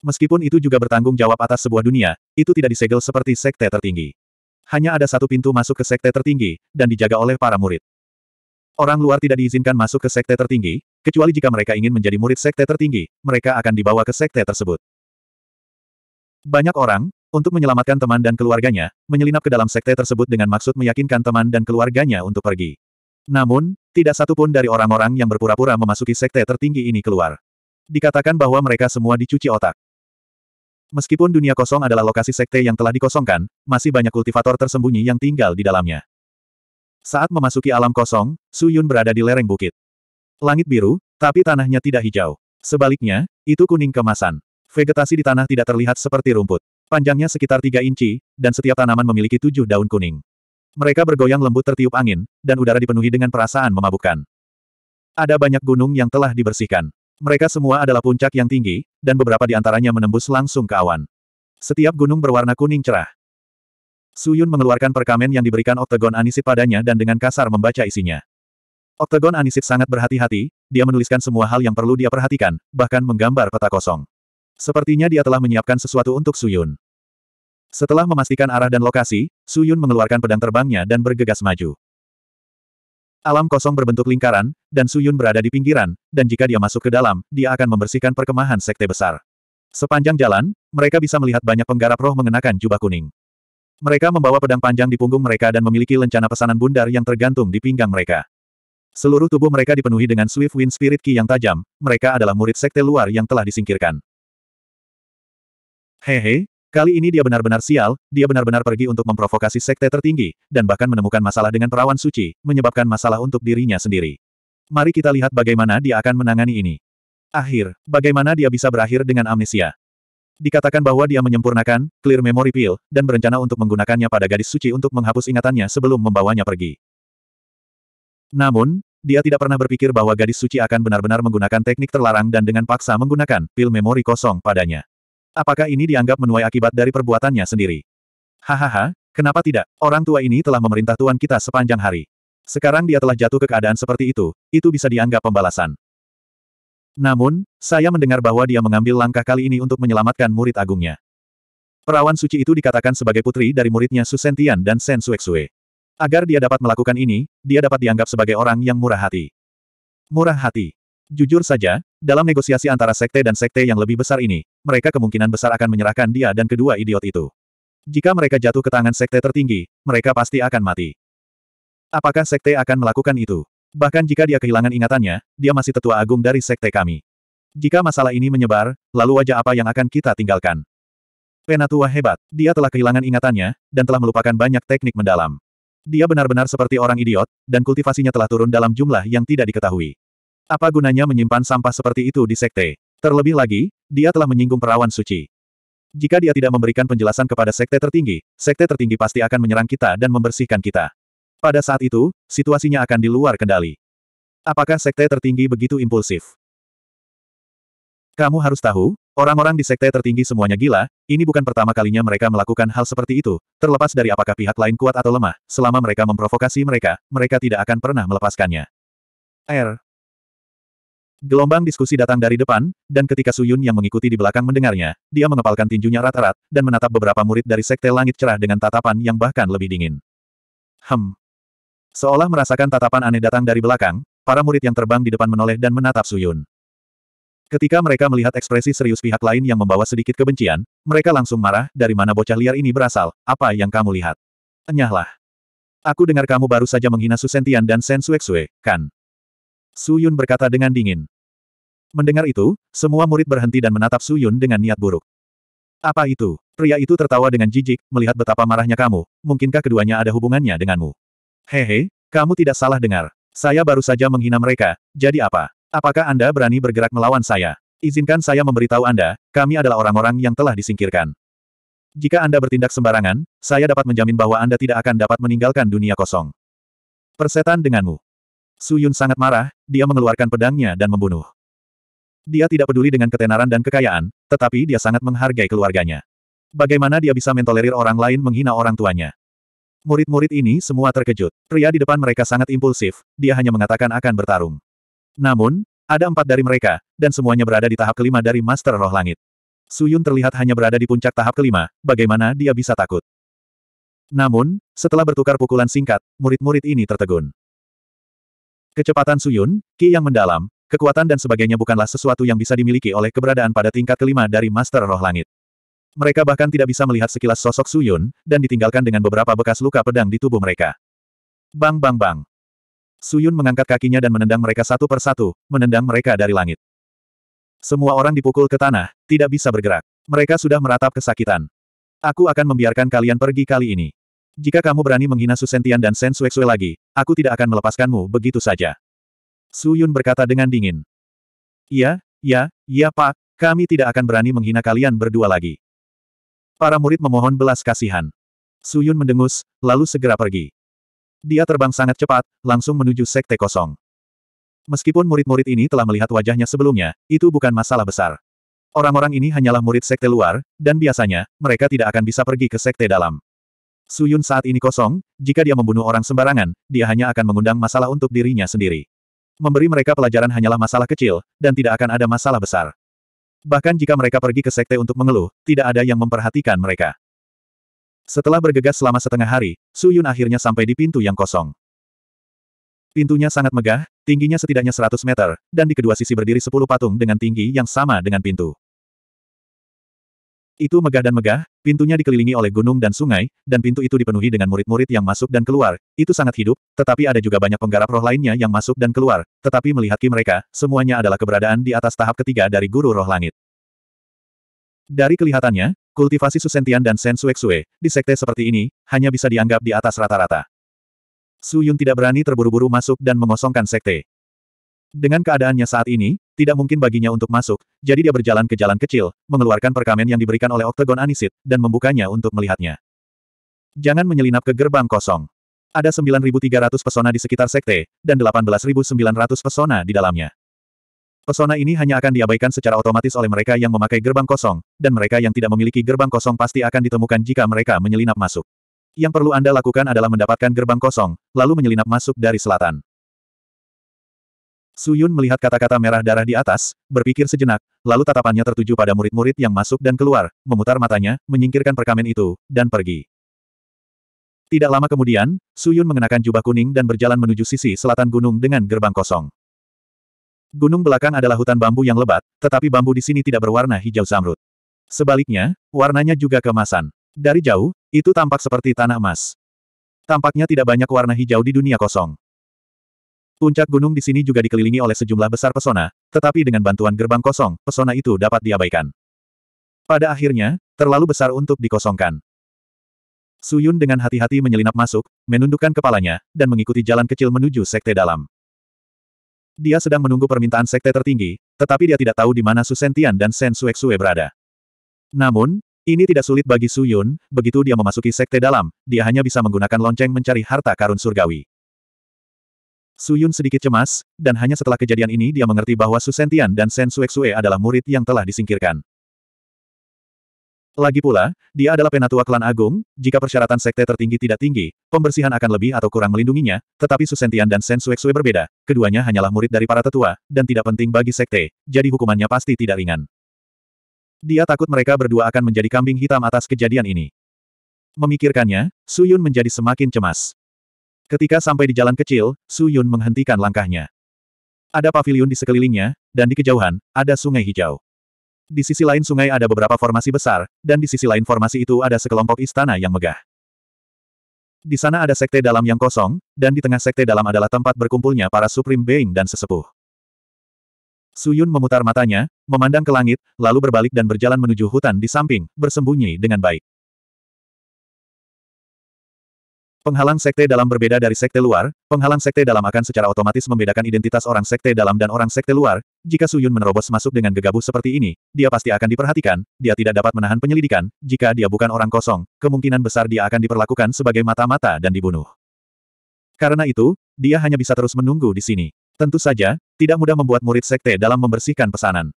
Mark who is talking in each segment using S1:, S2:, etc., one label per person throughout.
S1: Meskipun itu juga bertanggung jawab atas sebuah dunia, itu tidak disegel seperti sekte tertinggi. Hanya ada satu pintu masuk ke sekte tertinggi, dan dijaga oleh para murid. Orang luar tidak diizinkan masuk ke sekte tertinggi, kecuali jika mereka ingin menjadi murid sekte tertinggi, mereka akan dibawa ke sekte tersebut. Banyak orang, untuk menyelamatkan teman dan keluarganya, menyelinap ke dalam sekte tersebut dengan maksud meyakinkan teman dan keluarganya untuk pergi. Namun, tidak satu pun dari orang-orang yang berpura-pura memasuki sekte tertinggi ini keluar. Dikatakan bahwa mereka semua dicuci otak. Meskipun dunia kosong adalah lokasi sekte yang telah dikosongkan, masih banyak kultivator tersembunyi yang tinggal di dalamnya. Saat memasuki alam kosong, Su Yun berada di lereng bukit. Langit biru, tapi tanahnya tidak hijau. Sebaliknya, itu kuning kemasan. Vegetasi di tanah tidak terlihat seperti rumput. Panjangnya sekitar 3 inci, dan setiap tanaman memiliki tujuh daun kuning. Mereka bergoyang lembut tertiup angin, dan udara dipenuhi dengan perasaan memabukkan. Ada banyak gunung yang telah dibersihkan. Mereka semua adalah puncak yang tinggi, dan beberapa di antaranya menembus langsung ke awan. Setiap gunung berwarna kuning cerah. Suyun mengeluarkan perkamen yang diberikan oktagon anisit padanya dan dengan kasar membaca isinya. Oktagon anisit sangat berhati-hati, dia menuliskan semua hal yang perlu dia perhatikan, bahkan menggambar peta kosong. Sepertinya dia telah menyiapkan sesuatu untuk Suyun. Setelah memastikan arah dan lokasi, Suyun mengeluarkan pedang terbangnya dan bergegas maju. Alam kosong berbentuk lingkaran, dan Suyun berada di pinggiran, dan jika dia masuk ke dalam, dia akan membersihkan perkemahan sekte besar. Sepanjang jalan, mereka bisa melihat banyak penggarap roh mengenakan jubah kuning. Mereka membawa pedang panjang di punggung mereka dan memiliki lencana pesanan bundar yang tergantung di pinggang mereka. Seluruh tubuh mereka dipenuhi dengan Swift Wind Spirit Ki yang tajam, mereka adalah murid sekte luar yang telah disingkirkan. Hehe, Kali ini dia benar-benar sial, dia benar-benar pergi untuk memprovokasi sekte tertinggi, dan bahkan menemukan masalah dengan perawan suci, menyebabkan masalah untuk dirinya sendiri. Mari kita lihat bagaimana dia akan menangani ini. Akhir, bagaimana dia bisa berakhir dengan amnesia. Dikatakan bahwa dia menyempurnakan, clear memory pill, dan berencana untuk menggunakannya pada gadis suci untuk menghapus ingatannya sebelum membawanya pergi. Namun, dia tidak pernah berpikir bahwa gadis suci akan benar-benar menggunakan teknik terlarang dan dengan paksa menggunakan pil memori kosong padanya. Apakah ini dianggap menuai akibat dari perbuatannya sendiri? Hahaha, kenapa tidak? Orang tua ini telah memerintah tuan kita sepanjang hari. Sekarang dia telah jatuh ke keadaan seperti itu, itu bisa dianggap pembalasan. Namun, saya mendengar bahwa dia mengambil langkah kali ini untuk menyelamatkan murid agungnya. Perawan suci itu dikatakan sebagai putri dari muridnya Susentian dan Sen Suexue. Agar dia dapat melakukan ini, dia dapat dianggap sebagai orang yang murah hati. Murah hati. Jujur saja, dalam negosiasi antara sekte dan sekte yang lebih besar ini, mereka kemungkinan besar akan menyerahkan dia dan kedua idiot itu. Jika mereka jatuh ke tangan sekte tertinggi, mereka pasti akan mati. Apakah sekte akan melakukan itu? Bahkan jika dia kehilangan ingatannya, dia masih tetua agung dari sekte kami. Jika masalah ini menyebar, lalu wajah apa yang akan kita tinggalkan? Penatua hebat, dia telah kehilangan ingatannya, dan telah melupakan banyak teknik mendalam. Dia benar-benar seperti orang idiot, dan kultivasinya telah turun dalam jumlah yang tidak diketahui. Apa gunanya menyimpan sampah seperti itu di sekte? Terlebih lagi, dia telah menyinggung perawan suci. Jika dia tidak memberikan penjelasan kepada sekte tertinggi, sekte tertinggi pasti akan menyerang kita dan membersihkan kita. Pada saat itu, situasinya akan di luar kendali. Apakah sekte tertinggi begitu impulsif? Kamu harus tahu, Orang-orang di sekte tertinggi semuanya gila, ini bukan pertama kalinya mereka melakukan hal seperti itu, terlepas dari apakah pihak lain kuat atau lemah, selama mereka memprovokasi mereka, mereka tidak akan pernah melepaskannya. R. Gelombang diskusi datang dari depan, dan ketika Suyun yang mengikuti di belakang mendengarnya, dia mengepalkan tinjunya rata rat dan menatap beberapa murid dari Sekte Langit Cerah dengan tatapan yang bahkan lebih dingin. Hem. Seolah merasakan tatapan aneh datang dari belakang, para murid yang terbang di depan menoleh dan menatap Suyun. Ketika mereka melihat ekspresi serius pihak lain yang membawa sedikit kebencian, mereka langsung marah, dari mana bocah liar ini berasal, apa yang kamu lihat? Enyahlah. Aku dengar kamu baru saja menghina Susentian dan Sen Suexue, kan? Su Yun berkata dengan dingin. Mendengar itu, semua murid berhenti dan menatap Su Yun dengan niat buruk. Apa itu? Pria itu tertawa dengan jijik, melihat betapa marahnya kamu. Mungkinkah keduanya ada hubungannya denganmu? Hehe, kamu tidak salah dengar. Saya baru saja menghina mereka, jadi apa? Apakah Anda berani bergerak melawan saya? Izinkan saya memberitahu Anda, kami adalah orang-orang yang telah disingkirkan. Jika Anda bertindak sembarangan, saya dapat menjamin bahwa Anda tidak akan dapat meninggalkan dunia kosong. Persetan denganmu. Su Yun sangat marah, dia mengeluarkan pedangnya dan membunuh. Dia tidak peduli dengan ketenaran dan kekayaan, tetapi dia sangat menghargai keluarganya. Bagaimana dia bisa mentolerir orang lain menghina orang tuanya? Murid-murid ini semua terkejut. Pria di depan mereka sangat impulsif, dia hanya mengatakan akan bertarung. Namun, ada empat dari mereka, dan semuanya berada di tahap kelima dari Master Roh Langit. Su Yun terlihat hanya berada di puncak tahap kelima, bagaimana dia bisa takut? Namun, setelah bertukar pukulan singkat, murid-murid ini tertegun. Kecepatan Suyun, Ki yang mendalam, kekuatan dan sebagainya bukanlah sesuatu yang bisa dimiliki oleh keberadaan pada tingkat kelima dari Master Roh Langit. Mereka bahkan tidak bisa melihat sekilas sosok Suyun, dan ditinggalkan dengan beberapa bekas luka pedang di tubuh mereka. Bang bang bang. Suyun mengangkat kakinya dan menendang mereka satu persatu, menendang mereka dari langit. Semua orang dipukul ke tanah, tidak bisa bergerak. Mereka sudah meratap kesakitan. Aku akan membiarkan kalian pergi kali ini. Jika kamu berani menghina Susentian dan Sen Suexue lagi, aku tidak akan melepaskanmu begitu saja. Su Yun berkata dengan dingin. Ya, ya, ya pak, kami tidak akan berani menghina kalian berdua lagi. Para murid memohon belas kasihan. Su Yun mendengus, lalu segera pergi. Dia terbang sangat cepat, langsung menuju sekte kosong. Meskipun murid-murid ini telah melihat wajahnya sebelumnya, itu bukan masalah besar. Orang-orang ini hanyalah murid sekte luar, dan biasanya, mereka tidak akan bisa pergi ke sekte dalam. Suyun saat ini kosong, jika dia membunuh orang sembarangan, dia hanya akan mengundang masalah untuk dirinya sendiri. Memberi mereka pelajaran hanyalah masalah kecil, dan tidak akan ada masalah besar. Bahkan jika mereka pergi ke sekte untuk mengeluh, tidak ada yang memperhatikan mereka. Setelah bergegas selama setengah hari, Suyun akhirnya sampai di pintu yang kosong. Pintunya sangat megah, tingginya setidaknya 100 meter, dan di kedua sisi berdiri 10 patung dengan tinggi yang sama dengan pintu. Itu megah dan megah, pintunya dikelilingi oleh gunung dan sungai, dan pintu itu dipenuhi dengan murid-murid yang masuk dan keluar. Itu sangat hidup, tetapi ada juga banyak penggarap roh lainnya yang masuk dan keluar. Tetapi melihat ki mereka, semuanya adalah keberadaan di atas tahap ketiga dari guru roh langit. Dari kelihatannya, kultivasi Susentian dan Sensuexue, di sekte seperti ini, hanya bisa dianggap di atas rata-rata. Su Yun tidak berani terburu-buru masuk dan mengosongkan sekte. Dengan keadaannya saat ini, tidak mungkin baginya untuk masuk, jadi dia berjalan ke jalan kecil, mengeluarkan perkamen yang diberikan oleh Oktagon Anisit, dan membukanya untuk melihatnya. Jangan menyelinap ke gerbang kosong. Ada 9.300 pesona di sekitar sekte, dan 18.900 pesona di dalamnya. Pesona ini hanya akan diabaikan secara otomatis oleh mereka yang memakai gerbang kosong, dan mereka yang tidak memiliki gerbang kosong pasti akan ditemukan jika mereka menyelinap masuk. Yang perlu Anda lakukan adalah mendapatkan gerbang kosong, lalu menyelinap masuk dari selatan. Suyun melihat kata-kata merah darah di atas, berpikir sejenak, lalu tatapannya tertuju pada murid-murid yang masuk dan keluar, memutar matanya, menyingkirkan perkamen itu, dan pergi. Tidak lama kemudian, Suyun mengenakan jubah kuning dan berjalan menuju sisi selatan gunung dengan gerbang kosong. Gunung belakang adalah hutan bambu yang lebat, tetapi bambu di sini tidak berwarna hijau zamrud. Sebaliknya, warnanya juga kemasan. Dari jauh, itu tampak seperti tanah emas. Tampaknya tidak banyak warna hijau di dunia kosong. Puncak gunung di sini juga dikelilingi oleh sejumlah besar pesona, tetapi dengan bantuan gerbang kosong, pesona itu dapat diabaikan. Pada akhirnya, terlalu besar untuk dikosongkan. Suyun dengan hati-hati menyelinap masuk, menundukkan kepalanya, dan mengikuti jalan kecil menuju sekte dalam. Dia sedang menunggu permintaan sekte tertinggi, tetapi dia tidak tahu di mana Susentian dan Sen Sue berada. Namun, ini tidak sulit bagi Suyun, begitu dia memasuki sekte dalam, dia hanya bisa menggunakan lonceng mencari harta karun surgawi. Suyun sedikit cemas, dan hanya setelah kejadian ini dia mengerti bahwa Susentian dan Sen Sue adalah murid yang telah disingkirkan. Lagi pula, dia adalah penatua klan agung, jika persyaratan sekte tertinggi tidak tinggi, pembersihan akan lebih atau kurang melindunginya, tetapi Susentian dan Sen Sue berbeda, keduanya hanyalah murid dari para tetua, dan tidak penting bagi sekte, jadi hukumannya pasti tidak ringan. Dia takut mereka berdua akan menjadi kambing hitam atas kejadian ini. Memikirkannya, Suyun menjadi semakin cemas. Ketika sampai di jalan kecil, Su Yun menghentikan langkahnya. Ada pavilion di sekelilingnya, dan di kejauhan, ada sungai hijau. Di sisi lain sungai ada beberapa formasi besar, dan di sisi lain formasi itu ada sekelompok istana yang megah. Di sana ada sekte dalam yang kosong, dan di tengah sekte dalam adalah tempat berkumpulnya para Supreme Being dan sesepuh. Su Yun memutar matanya, memandang ke langit, lalu berbalik dan berjalan menuju hutan di samping, bersembunyi dengan baik. Penghalang sekte dalam berbeda dari sekte luar, penghalang sekte dalam akan secara otomatis membedakan identitas orang sekte dalam dan orang sekte luar. Jika Suyun menerobos masuk dengan gegabah seperti ini, dia pasti akan diperhatikan, dia tidak dapat menahan penyelidikan, jika dia bukan orang kosong, kemungkinan besar dia akan diperlakukan sebagai mata-mata dan dibunuh. Karena itu, dia hanya bisa terus menunggu di sini. Tentu saja, tidak mudah membuat murid sekte dalam membersihkan pesanan.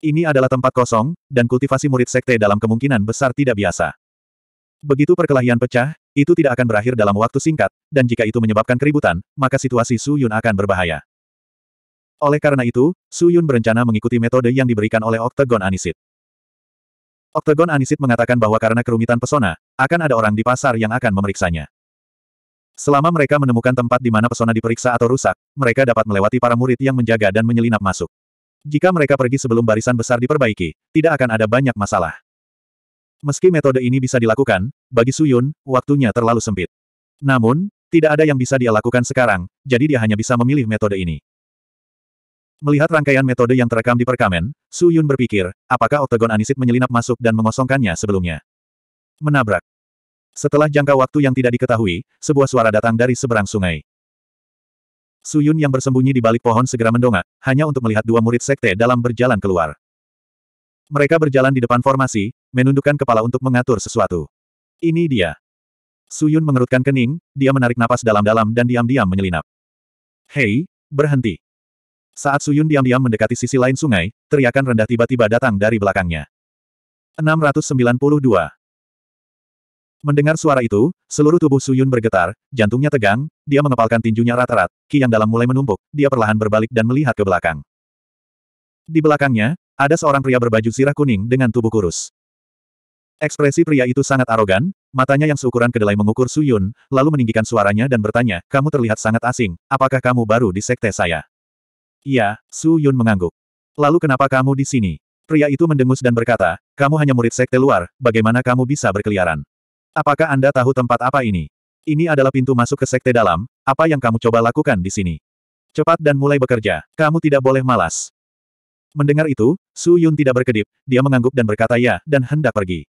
S1: Ini adalah tempat kosong, dan kultivasi murid sekte dalam kemungkinan besar tidak biasa. Begitu perkelahian pecah, itu tidak akan berakhir dalam waktu singkat, dan jika itu menyebabkan keributan, maka situasi Su Yun akan berbahaya. Oleh karena itu, Su Yun berencana mengikuti metode yang diberikan oleh Octagon Anisit. Octagon Anisit mengatakan bahwa karena kerumitan pesona, akan ada orang di pasar yang akan memeriksanya. Selama mereka menemukan tempat di mana pesona diperiksa atau rusak, mereka dapat melewati para murid yang menjaga dan menyelinap masuk. Jika mereka pergi sebelum barisan besar diperbaiki, tidak akan ada banyak masalah. Meski metode ini bisa dilakukan, bagi Suyun, waktunya terlalu sempit. Namun, tidak ada yang bisa dia lakukan sekarang, jadi dia hanya bisa memilih metode ini. Melihat rangkaian metode yang terekam di perkamen, Su Yun berpikir, apakah oktagon anisit menyelinap masuk dan mengosongkannya sebelumnya. Menabrak. Setelah jangka waktu yang tidak diketahui, sebuah suara datang dari seberang sungai. Suyun yang bersembunyi di balik pohon segera mendongak, hanya untuk melihat dua murid sekte dalam berjalan keluar. Mereka berjalan di depan formasi, menundukkan kepala untuk mengatur sesuatu. Ini dia. Suyun mengerutkan kening, dia menarik napas dalam-dalam dan diam-diam menyelinap. Hei, berhenti. Saat Suyun diam-diam mendekati sisi lain sungai, teriakan rendah tiba-tiba datang dari belakangnya. 692. Mendengar suara itu, seluruh tubuh Suyun bergetar, jantungnya tegang, dia mengepalkan tinjunya rata rat ki yang dalam mulai menumpuk, dia perlahan berbalik dan melihat ke belakang. Di belakangnya, ada seorang pria berbaju sirah kuning dengan tubuh kurus. Ekspresi pria itu sangat arogan, matanya yang seukuran kedelai mengukur Suyun, lalu meninggikan suaranya dan bertanya, kamu terlihat sangat asing, apakah kamu baru di sekte saya? Iya, Suyun mengangguk. Lalu kenapa kamu di sini? Pria itu mendengus dan berkata, kamu hanya murid sekte luar, bagaimana kamu bisa berkeliaran? Apakah Anda tahu tempat apa ini? Ini adalah pintu masuk ke sekte dalam, apa yang kamu coba lakukan di sini? Cepat dan mulai bekerja, kamu tidak boleh malas. Mendengar itu, Su Yun tidak berkedip, dia mengangguk dan berkata ya, dan hendak pergi.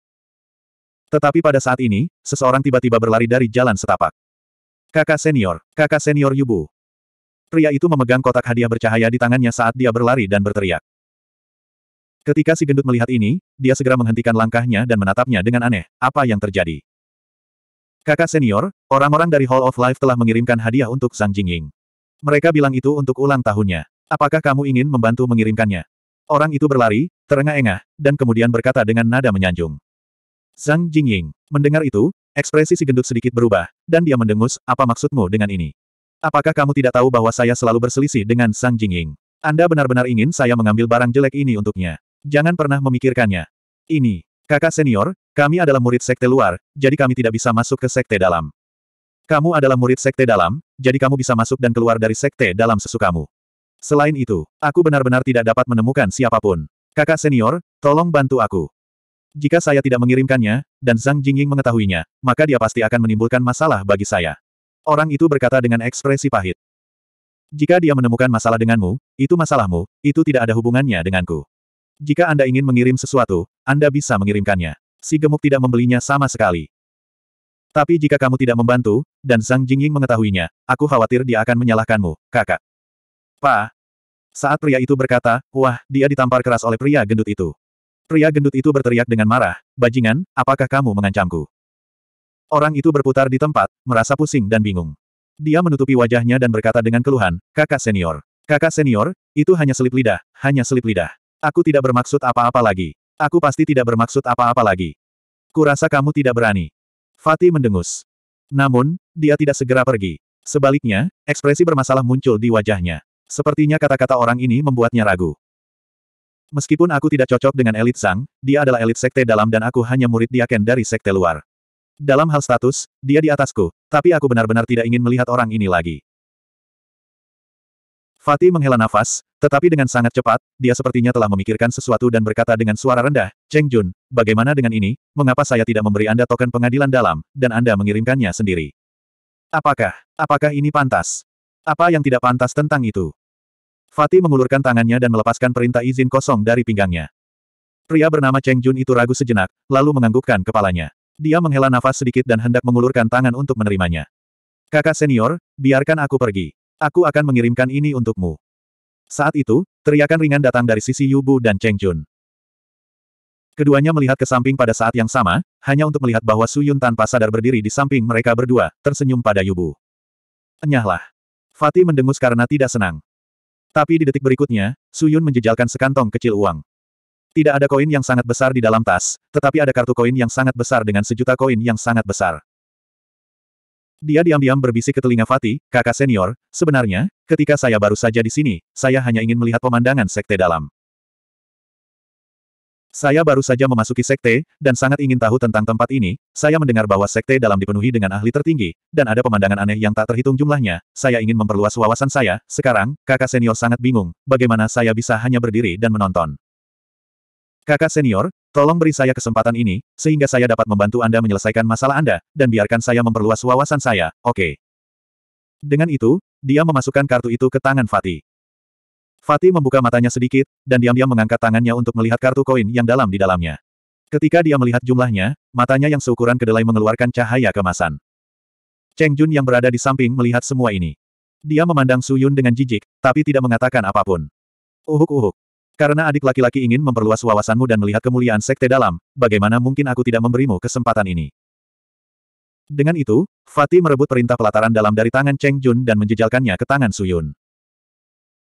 S1: Tetapi pada saat ini, seseorang tiba-tiba berlari dari jalan setapak. Kakak senior, kakak senior Yubu. Pria itu memegang kotak hadiah bercahaya di tangannya saat dia berlari dan berteriak. Ketika si gendut melihat ini, dia segera menghentikan langkahnya dan menatapnya dengan aneh, apa yang terjadi? Kakak senior, orang-orang dari Hall of Life telah mengirimkan hadiah untuk Sang Jingying. Mereka bilang itu untuk ulang tahunnya. Apakah kamu ingin membantu mengirimkannya? Orang itu berlari, terengah-engah, dan kemudian berkata dengan nada menyanjung. Zhang Jingying. Mendengar itu, ekspresi si gendut sedikit berubah, dan dia mendengus, apa maksudmu dengan ini? Apakah kamu tidak tahu bahwa saya selalu berselisih dengan Zhang Jingying? Anda benar-benar ingin saya mengambil barang jelek ini untuknya. Jangan pernah memikirkannya. Ini, kakak senior, kami adalah murid sekte luar, jadi kami tidak bisa masuk ke sekte dalam. Kamu adalah murid sekte dalam, jadi kamu bisa masuk dan keluar dari sekte dalam sesukamu. Selain itu, aku benar-benar tidak dapat menemukan siapapun. Kakak senior, tolong bantu aku. Jika saya tidak mengirimkannya, dan Zhang Jingying mengetahuinya, maka dia pasti akan menimbulkan masalah bagi saya. Orang itu berkata dengan ekspresi pahit. Jika dia menemukan masalah denganmu, itu masalahmu, itu tidak ada hubungannya denganku. Jika Anda ingin mengirim sesuatu, Anda bisa mengirimkannya. Si gemuk tidak membelinya sama sekali. Tapi jika kamu tidak membantu, dan Zhang Jingying mengetahuinya, aku khawatir dia akan menyalahkanmu, kakak. Pa! Saat pria itu berkata, wah, dia ditampar keras oleh pria gendut itu. Pria gendut itu berteriak dengan marah, bajingan, apakah kamu mengancamku? Orang itu berputar di tempat, merasa pusing dan bingung. Dia menutupi wajahnya dan berkata dengan keluhan, kakak senior. Kakak senior, itu hanya selip lidah, hanya selip lidah. Aku tidak bermaksud apa-apa lagi. Aku pasti tidak bermaksud apa-apa lagi. Kurasa kamu tidak berani. Fatih mendengus. Namun, dia tidak segera pergi. Sebaliknya, ekspresi bermasalah muncul di wajahnya. Sepertinya kata-kata orang ini membuatnya ragu. Meskipun aku tidak cocok dengan elit sang, dia adalah elit sekte dalam dan aku hanya murid diaken dari sekte luar. Dalam hal status, dia di atasku, tapi aku benar-benar tidak ingin melihat orang ini lagi. Fatih menghela nafas, tetapi dengan sangat cepat, dia sepertinya telah memikirkan sesuatu dan berkata dengan suara rendah, Cheng Jun, bagaimana dengan ini, mengapa saya tidak memberi Anda token pengadilan dalam, dan Anda mengirimkannya sendiri? Apakah, apakah ini pantas? Apa yang tidak pantas tentang itu? Fatih mengulurkan tangannya dan melepaskan perintah izin kosong dari pinggangnya. Pria bernama Cheng Jun itu ragu sejenak, lalu menganggukkan kepalanya. Dia menghela nafas sedikit dan hendak mengulurkan tangan untuk menerimanya. Kakak senior, biarkan aku pergi. Aku akan mengirimkan ini untukmu. Saat itu, teriakan ringan datang dari sisi Yubu dan Cheng Jun. Keduanya melihat ke samping pada saat yang sama, hanya untuk melihat bahwa Suyun tanpa sadar berdiri di samping mereka berdua, tersenyum pada Yubu. Enyahlah. Fatih mendengus karena tidak senang. Tapi di detik berikutnya, Suyun menjejalkan sekantong kecil uang. Tidak ada koin yang sangat besar di dalam tas, tetapi ada kartu koin yang sangat besar dengan sejuta koin yang sangat besar. Dia diam-diam berbisik ke telinga Fatih, kakak senior, sebenarnya, ketika saya baru saja di sini, saya hanya ingin melihat pemandangan sekte dalam. Saya baru saja memasuki sekte, dan sangat ingin tahu tentang tempat ini, saya mendengar bahwa sekte dalam dipenuhi dengan ahli tertinggi, dan ada pemandangan aneh yang tak terhitung jumlahnya, saya ingin memperluas wawasan saya, sekarang, kakak senior sangat bingung, bagaimana saya bisa hanya berdiri dan menonton. Kakak senior, tolong beri saya kesempatan ini, sehingga saya dapat membantu Anda menyelesaikan masalah Anda, dan biarkan saya memperluas wawasan saya, oke. Okay. Dengan itu, dia memasukkan kartu itu ke tangan Fatih. Fatih membuka matanya sedikit, dan diam-diam mengangkat tangannya untuk melihat kartu koin yang dalam di dalamnya. Ketika dia melihat jumlahnya, matanya yang seukuran kedelai mengeluarkan cahaya kemasan. Cheng Jun yang berada di samping melihat semua ini. Dia memandang Su Yun dengan jijik, tapi tidak mengatakan apapun. Uhuk-uhuk. Karena adik laki-laki ingin memperluas wawasanmu dan melihat kemuliaan sekte dalam, bagaimana mungkin aku tidak memberimu kesempatan ini? Dengan itu, Fatih merebut perintah pelataran dalam dari tangan Cheng Jun dan menjejalkannya ke tangan Su Yun.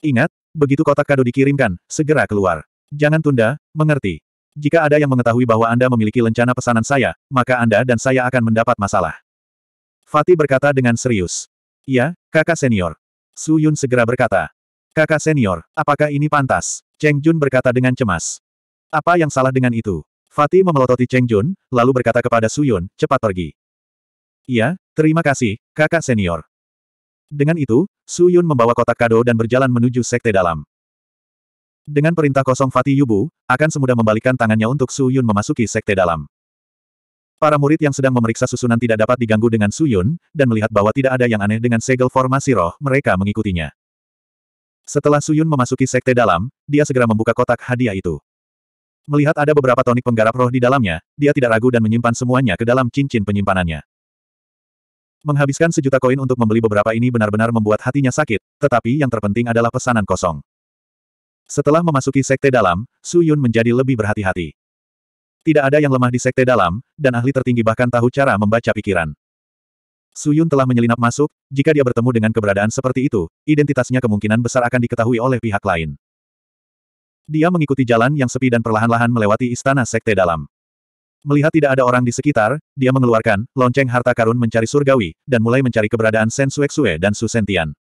S1: Ingat, begitu kotak kado dikirimkan, segera keluar. Jangan tunda, mengerti. Jika ada yang mengetahui bahwa Anda memiliki lencana pesanan saya, maka Anda dan saya akan mendapat masalah. Fatih berkata dengan serius. Iya, kakak senior. Su Yun segera berkata. Kakak senior, apakah ini pantas? Cheng Jun berkata dengan cemas. Apa yang salah dengan itu? Fatih memelototi Cheng Jun, lalu berkata kepada Su Yun, cepat pergi. Iya, terima kasih, kakak senior. Dengan itu, Su Yun membawa kotak kado dan berjalan menuju sekte dalam. Dengan perintah kosong Fati Yubu, akan semudah membalikan tangannya untuk Su Yun memasuki sekte dalam. Para murid yang sedang memeriksa susunan tidak dapat diganggu dengan Su Yun, dan melihat bahwa tidak ada yang aneh dengan segel formasi roh, mereka mengikutinya. Setelah Su Yun memasuki sekte dalam, dia segera membuka kotak hadiah itu. Melihat ada beberapa tonik penggarap roh di dalamnya, dia tidak ragu dan menyimpan semuanya ke dalam cincin penyimpanannya. Menghabiskan sejuta koin untuk membeli beberapa ini benar-benar membuat hatinya sakit, tetapi yang terpenting adalah pesanan kosong. Setelah memasuki sekte dalam, Su Yun menjadi lebih berhati-hati. Tidak ada yang lemah di sekte dalam, dan ahli tertinggi bahkan tahu cara membaca pikiran. Su Yun telah menyelinap masuk, jika dia bertemu dengan keberadaan seperti itu, identitasnya kemungkinan besar akan diketahui oleh pihak lain. Dia mengikuti jalan yang sepi dan perlahan-lahan melewati istana sekte dalam. Melihat tidak ada orang di sekitar, dia mengeluarkan lonceng harta karun mencari surgawi, dan mulai mencari keberadaan Sen Suexue dan Su Sentian.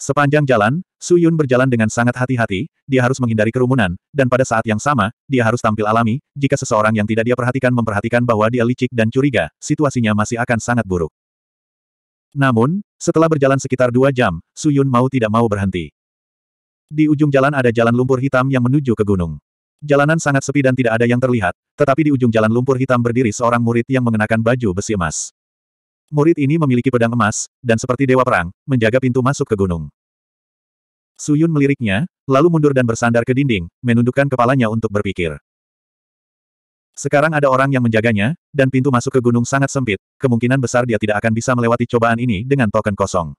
S1: Sepanjang jalan, Su Yun berjalan dengan sangat hati-hati, dia harus menghindari kerumunan, dan pada saat yang sama, dia harus tampil alami, jika seseorang yang tidak dia perhatikan memperhatikan bahwa dia licik dan curiga, situasinya masih akan sangat buruk. Namun, setelah berjalan sekitar dua jam, Su Yun mau tidak mau berhenti. Di ujung jalan ada jalan lumpur hitam yang menuju ke gunung. Jalanan sangat sepi dan tidak ada yang terlihat, tetapi di ujung jalan lumpur hitam berdiri seorang murid yang mengenakan baju besi emas. Murid ini memiliki pedang emas, dan seperti dewa perang, menjaga pintu masuk ke gunung. Suyun meliriknya, lalu mundur dan bersandar ke dinding, menundukkan kepalanya untuk berpikir. Sekarang ada orang yang menjaganya, dan pintu masuk ke gunung sangat sempit, kemungkinan besar dia tidak akan bisa melewati cobaan ini dengan token kosong.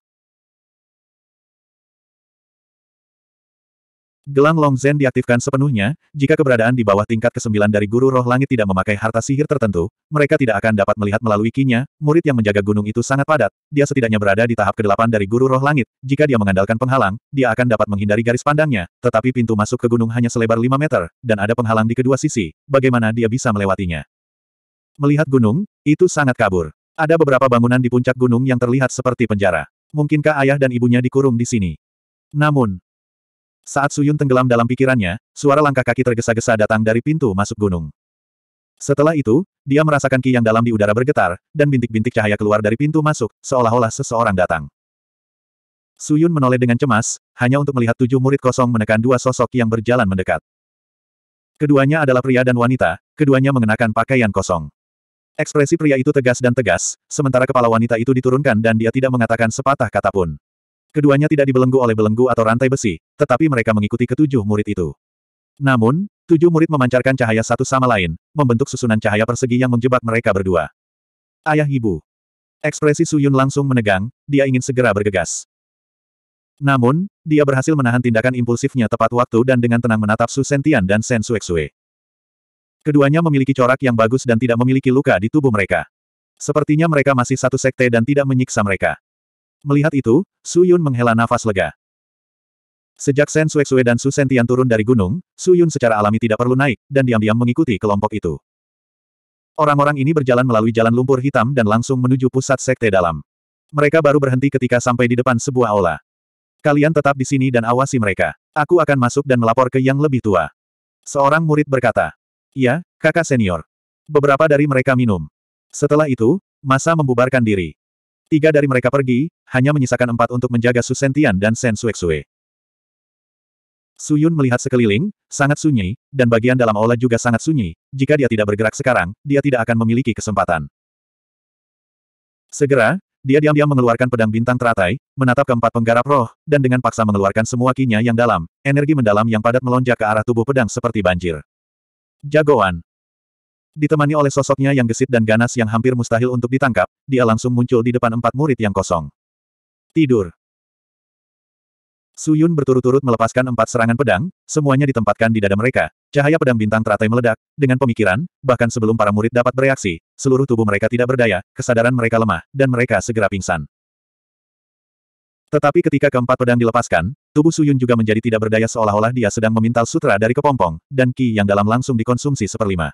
S1: Gelang Long Zen diaktifkan sepenuhnya, jika keberadaan di bawah tingkat ke-9 dari Guru Roh Langit tidak memakai harta sihir tertentu, mereka tidak akan dapat melihat melalui kinya, murid yang menjaga gunung itu sangat padat, dia setidaknya berada di tahap ke-8 dari Guru Roh Langit, jika dia mengandalkan penghalang, dia akan dapat menghindari garis pandangnya, tetapi pintu masuk ke gunung hanya selebar 5 meter, dan ada penghalang di kedua sisi, bagaimana dia bisa melewatinya? Melihat gunung, itu sangat kabur. Ada beberapa bangunan di puncak gunung yang terlihat seperti penjara. Mungkinkah ayah dan ibunya dikurung di sini? Namun, saat Suyun tenggelam dalam pikirannya, suara langkah kaki tergesa-gesa datang dari pintu masuk gunung. Setelah itu, dia merasakan ki yang dalam di udara bergetar, dan bintik-bintik cahaya keluar dari pintu masuk, seolah-olah seseorang datang. Suyun menoleh dengan cemas, hanya untuk melihat tujuh murid kosong menekan dua sosok yang berjalan mendekat. Keduanya adalah pria dan wanita, keduanya mengenakan pakaian kosong. Ekspresi pria itu tegas dan tegas, sementara kepala wanita itu diturunkan dan dia tidak mengatakan sepatah kata pun. Keduanya tidak dibelenggu oleh belenggu atau rantai besi, tetapi mereka mengikuti ketujuh murid itu. Namun, tujuh murid memancarkan cahaya satu sama lain, membentuk susunan cahaya persegi yang menjebak mereka berdua. Ayah ibu. Ekspresi Suyun langsung menegang, dia ingin segera bergegas. Namun, dia berhasil menahan tindakan impulsifnya tepat waktu dan dengan tenang menatap Su Sentian dan Sen Suexue. Keduanya memiliki corak yang bagus dan tidak memiliki luka di tubuh mereka. Sepertinya mereka masih satu sekte dan tidak menyiksa mereka. Melihat itu, Su Yun menghela nafas lega. Sejak Sen Sue dan Su Sentian turun dari gunung, Su Yun secara alami tidak perlu naik, dan diam-diam mengikuti kelompok itu. Orang-orang ini berjalan melalui jalan lumpur hitam dan langsung menuju pusat sekte dalam. Mereka baru berhenti ketika sampai di depan sebuah aula. Kalian tetap di sini dan awasi mereka. Aku akan masuk dan melapor ke yang lebih tua. Seorang murid berkata. Ya, kakak senior. Beberapa dari mereka minum. Setelah itu, masa membubarkan diri. Tiga dari mereka pergi, hanya menyisakan empat untuk menjaga Su Sentian dan Sen Su Yun melihat sekeliling, sangat sunyi, dan bagian dalam aula juga sangat sunyi, jika dia tidak bergerak sekarang, dia tidak akan memiliki kesempatan. Segera, dia diam-diam mengeluarkan pedang bintang teratai, menatap keempat penggarap roh, dan dengan paksa mengeluarkan semua kinya yang dalam, energi mendalam yang padat melonjak ke arah tubuh pedang seperti banjir. Jagoan. Ditemani oleh sosoknya yang gesit dan ganas yang hampir mustahil untuk ditangkap, dia langsung muncul di depan empat murid yang kosong. Tidur. Suyun berturut-turut melepaskan empat serangan pedang, semuanya ditempatkan di dada mereka. Cahaya pedang bintang teratai meledak, dengan pemikiran, bahkan sebelum para murid dapat bereaksi, seluruh tubuh mereka tidak berdaya, kesadaran mereka lemah, dan mereka segera pingsan. Tetapi ketika keempat pedang dilepaskan, tubuh Suyun juga menjadi tidak berdaya seolah-olah dia sedang memintal sutra dari kepompong, dan ki yang dalam langsung dikonsumsi seperlima.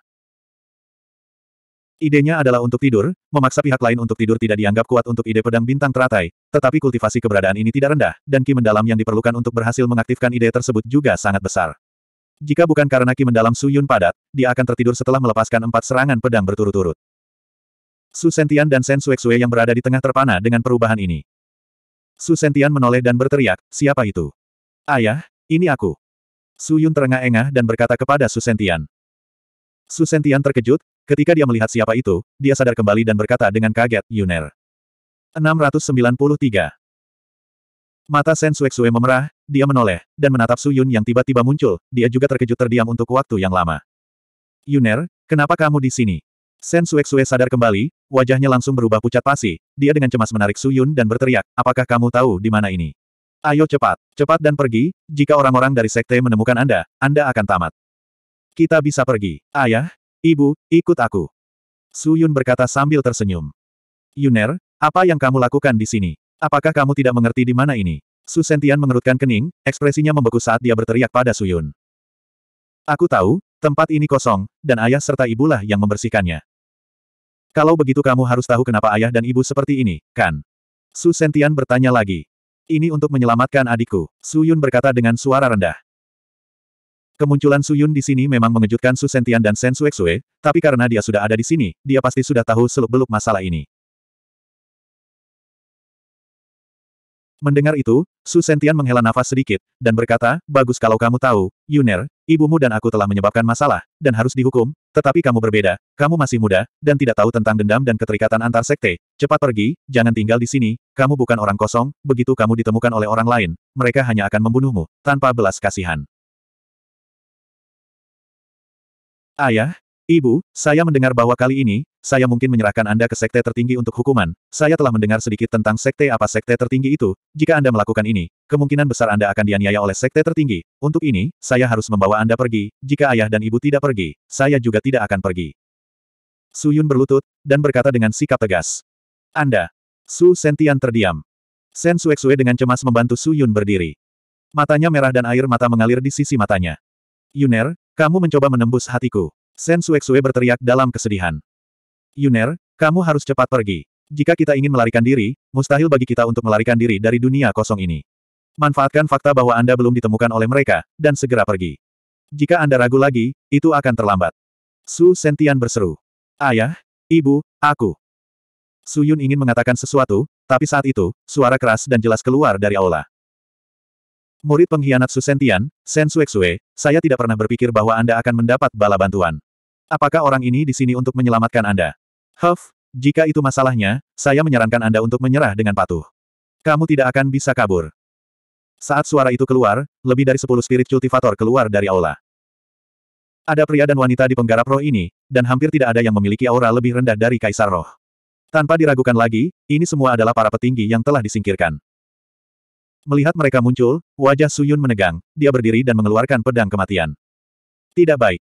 S1: Idenya adalah untuk tidur, memaksa pihak lain untuk tidur tidak dianggap kuat untuk ide pedang bintang teratai, tetapi kultivasi keberadaan ini tidak rendah, dan ki mendalam yang diperlukan untuk berhasil mengaktifkan ide tersebut juga sangat besar. Jika bukan karena ki mendalam Suyun padat, dia akan tertidur setelah melepaskan empat serangan pedang berturut-turut. Su Sentian dan Sen Suexue yang berada di tengah terpana dengan perubahan ini. Su Sentian menoleh dan berteriak, siapa itu? Ayah, ini aku. Suyun terengah-engah dan berkata kepada Su Sentian. Su Sentian terkejut, Ketika dia melihat siapa itu, dia sadar kembali dan berkata dengan kaget, Yuner. 693. Mata Sen Sue memerah, dia menoleh, dan menatap Su Yun yang tiba-tiba muncul, dia juga terkejut terdiam untuk waktu yang lama. Yuner, kenapa kamu di sini? Sen Sue sadar kembali, wajahnya langsung berubah pucat pasi, dia dengan cemas menarik Su Yun dan berteriak, apakah kamu tahu di mana ini? Ayo cepat, cepat dan pergi, jika orang-orang dari sekte menemukan Anda, Anda akan tamat. Kita bisa pergi. Ayah, Ibu, ikut aku. Su Yun berkata sambil tersenyum. Yuner, apa yang kamu lakukan di sini? Apakah kamu tidak mengerti di mana ini? Su Sentian mengerutkan kening, ekspresinya membeku saat dia berteriak pada Su Yun. Aku tahu, tempat ini kosong, dan ayah serta ibulah yang membersihkannya. Kalau begitu kamu harus tahu kenapa ayah dan ibu seperti ini, kan? Su Sentian bertanya lagi. Ini untuk menyelamatkan adikku, Su Yun berkata dengan suara rendah. Kemunculan Suyun di sini memang mengejutkan Su Sentian dan Sen Sue, tapi karena dia sudah ada di sini, dia pasti sudah tahu seluk-beluk masalah ini. Mendengar itu, Su Sentian menghela nafas sedikit, dan berkata, Bagus kalau kamu tahu, Yuner, ibumu dan aku telah menyebabkan masalah, dan harus dihukum, tetapi kamu berbeda, kamu masih muda, dan tidak tahu tentang dendam dan keterikatan antar sekte. Cepat pergi, jangan tinggal di sini, kamu bukan orang kosong, begitu kamu ditemukan oleh orang lain, mereka hanya akan membunuhmu, tanpa belas kasihan. Ayah, Ibu, saya mendengar bahwa kali ini, saya mungkin menyerahkan Anda ke sekte tertinggi untuk hukuman. Saya telah mendengar sedikit tentang sekte apa sekte tertinggi itu. Jika Anda melakukan ini, kemungkinan besar Anda akan dianiaya oleh sekte tertinggi. Untuk ini, saya harus membawa Anda pergi. Jika ayah dan ibu tidak pergi, saya juga tidak akan pergi. Su Yun berlutut, dan berkata dengan sikap tegas. Anda. Su Sentian terdiam. Sen Sue dengan cemas membantu Su Yun berdiri. Matanya merah dan air mata mengalir di sisi matanya. Yuner, kamu mencoba menembus hatiku. Sen Suexue berteriak dalam kesedihan. Yuner, kamu harus cepat pergi. Jika kita ingin melarikan diri, mustahil bagi kita untuk melarikan diri dari dunia kosong ini. Manfaatkan fakta bahwa Anda belum ditemukan oleh mereka, dan segera pergi. Jika Anda ragu lagi, itu akan terlambat. Su Sentian berseru. Ayah, ibu, aku. Su Yun ingin mengatakan sesuatu, tapi saat itu, suara keras dan jelas keluar dari aula. Murid pengkhianat Susentian, Sen Suexue, saya tidak pernah berpikir bahwa Anda akan mendapat bala bantuan. Apakah orang ini di sini untuk menyelamatkan Anda? Huff, jika itu masalahnya, saya menyarankan Anda untuk menyerah dengan patuh. Kamu tidak akan bisa kabur. Saat suara itu keluar, lebih dari sepuluh spirit cultivator keluar dari aula. Ada pria dan wanita di penggarap roh ini, dan hampir tidak ada yang memiliki aura lebih rendah dari Kaisar Roh. Tanpa diragukan lagi, ini semua adalah para petinggi yang telah disingkirkan. Melihat mereka muncul, wajah Suyun menegang, dia berdiri dan mengeluarkan pedang kematian. Tidak baik.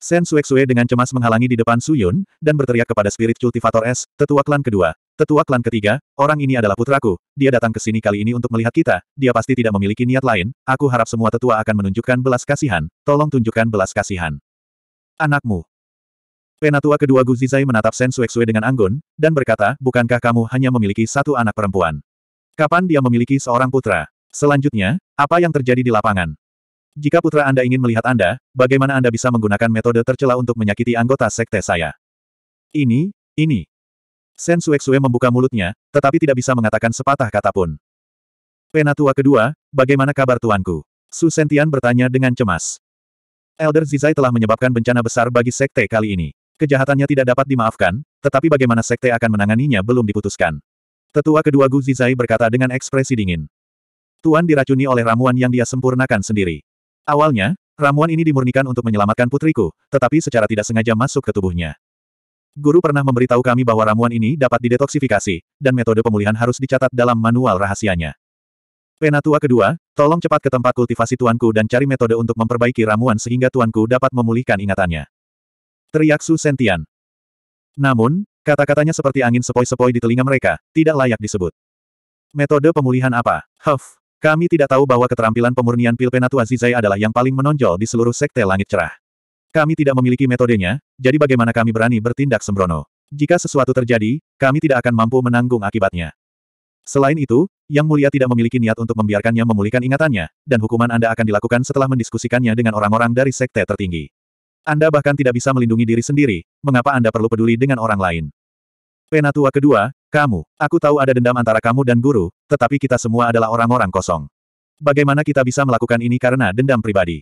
S1: Sen Suexue dengan cemas menghalangi di depan Suyun, dan berteriak kepada Spirit Cultivator Es, tetua klan kedua, tetua klan ketiga, orang ini adalah putraku, dia datang ke sini kali ini untuk melihat kita, dia pasti tidak memiliki niat lain, aku harap semua tetua akan menunjukkan belas kasihan, tolong tunjukkan belas kasihan. Anakmu. Penatua kedua Guzizai menatap Sen Suexue dengan anggun, dan berkata, bukankah kamu hanya memiliki satu anak perempuan? Kapan dia memiliki seorang putra? Selanjutnya, apa yang terjadi di lapangan? Jika putra Anda ingin melihat Anda, bagaimana Anda bisa menggunakan metode tercela untuk menyakiti anggota sekte saya? Ini, ini. Sen Sue membuka mulutnya, tetapi tidak bisa mengatakan sepatah kata pun. Penatua kedua, bagaimana kabar tuanku? Su Sentian bertanya dengan cemas. Elder Zizai telah menyebabkan bencana besar bagi sekte kali ini. Kejahatannya tidak dapat dimaafkan, tetapi bagaimana sekte akan menanganinya belum diputuskan. Tetua kedua Gu Zizai berkata dengan ekspresi dingin. Tuan diracuni oleh ramuan yang dia sempurnakan sendiri. Awalnya, ramuan ini dimurnikan untuk menyelamatkan putriku, tetapi secara tidak sengaja masuk ke tubuhnya. Guru pernah memberitahu kami bahwa ramuan ini dapat didetoksifikasi, dan metode pemulihan harus dicatat dalam manual rahasianya. Penatua kedua, tolong cepat ke tempat kultivasi tuanku dan cari metode untuk memperbaiki ramuan sehingga tuanku dapat memulihkan ingatannya. Teriak Su Sentian. Namun, Kata-katanya seperti angin sepoi-sepoi di telinga mereka, tidak layak disebut. Metode pemulihan apa? Huff. Kami tidak tahu bahwa keterampilan pemurnian pil penatua Zizai adalah yang paling menonjol di seluruh sekte langit cerah. Kami tidak memiliki metodenya, jadi bagaimana kami berani bertindak sembrono? Jika sesuatu terjadi, kami tidak akan mampu menanggung akibatnya. Selain itu, Yang Mulia tidak memiliki niat untuk membiarkannya memulihkan ingatannya, dan hukuman Anda akan dilakukan setelah mendiskusikannya dengan orang-orang dari sekte tertinggi. Anda bahkan tidak bisa melindungi diri sendiri, mengapa Anda perlu peduli dengan orang lain? Penatua kedua, kamu. Aku tahu ada dendam antara kamu dan guru, tetapi kita semua adalah orang-orang kosong. Bagaimana kita bisa melakukan ini karena dendam pribadi?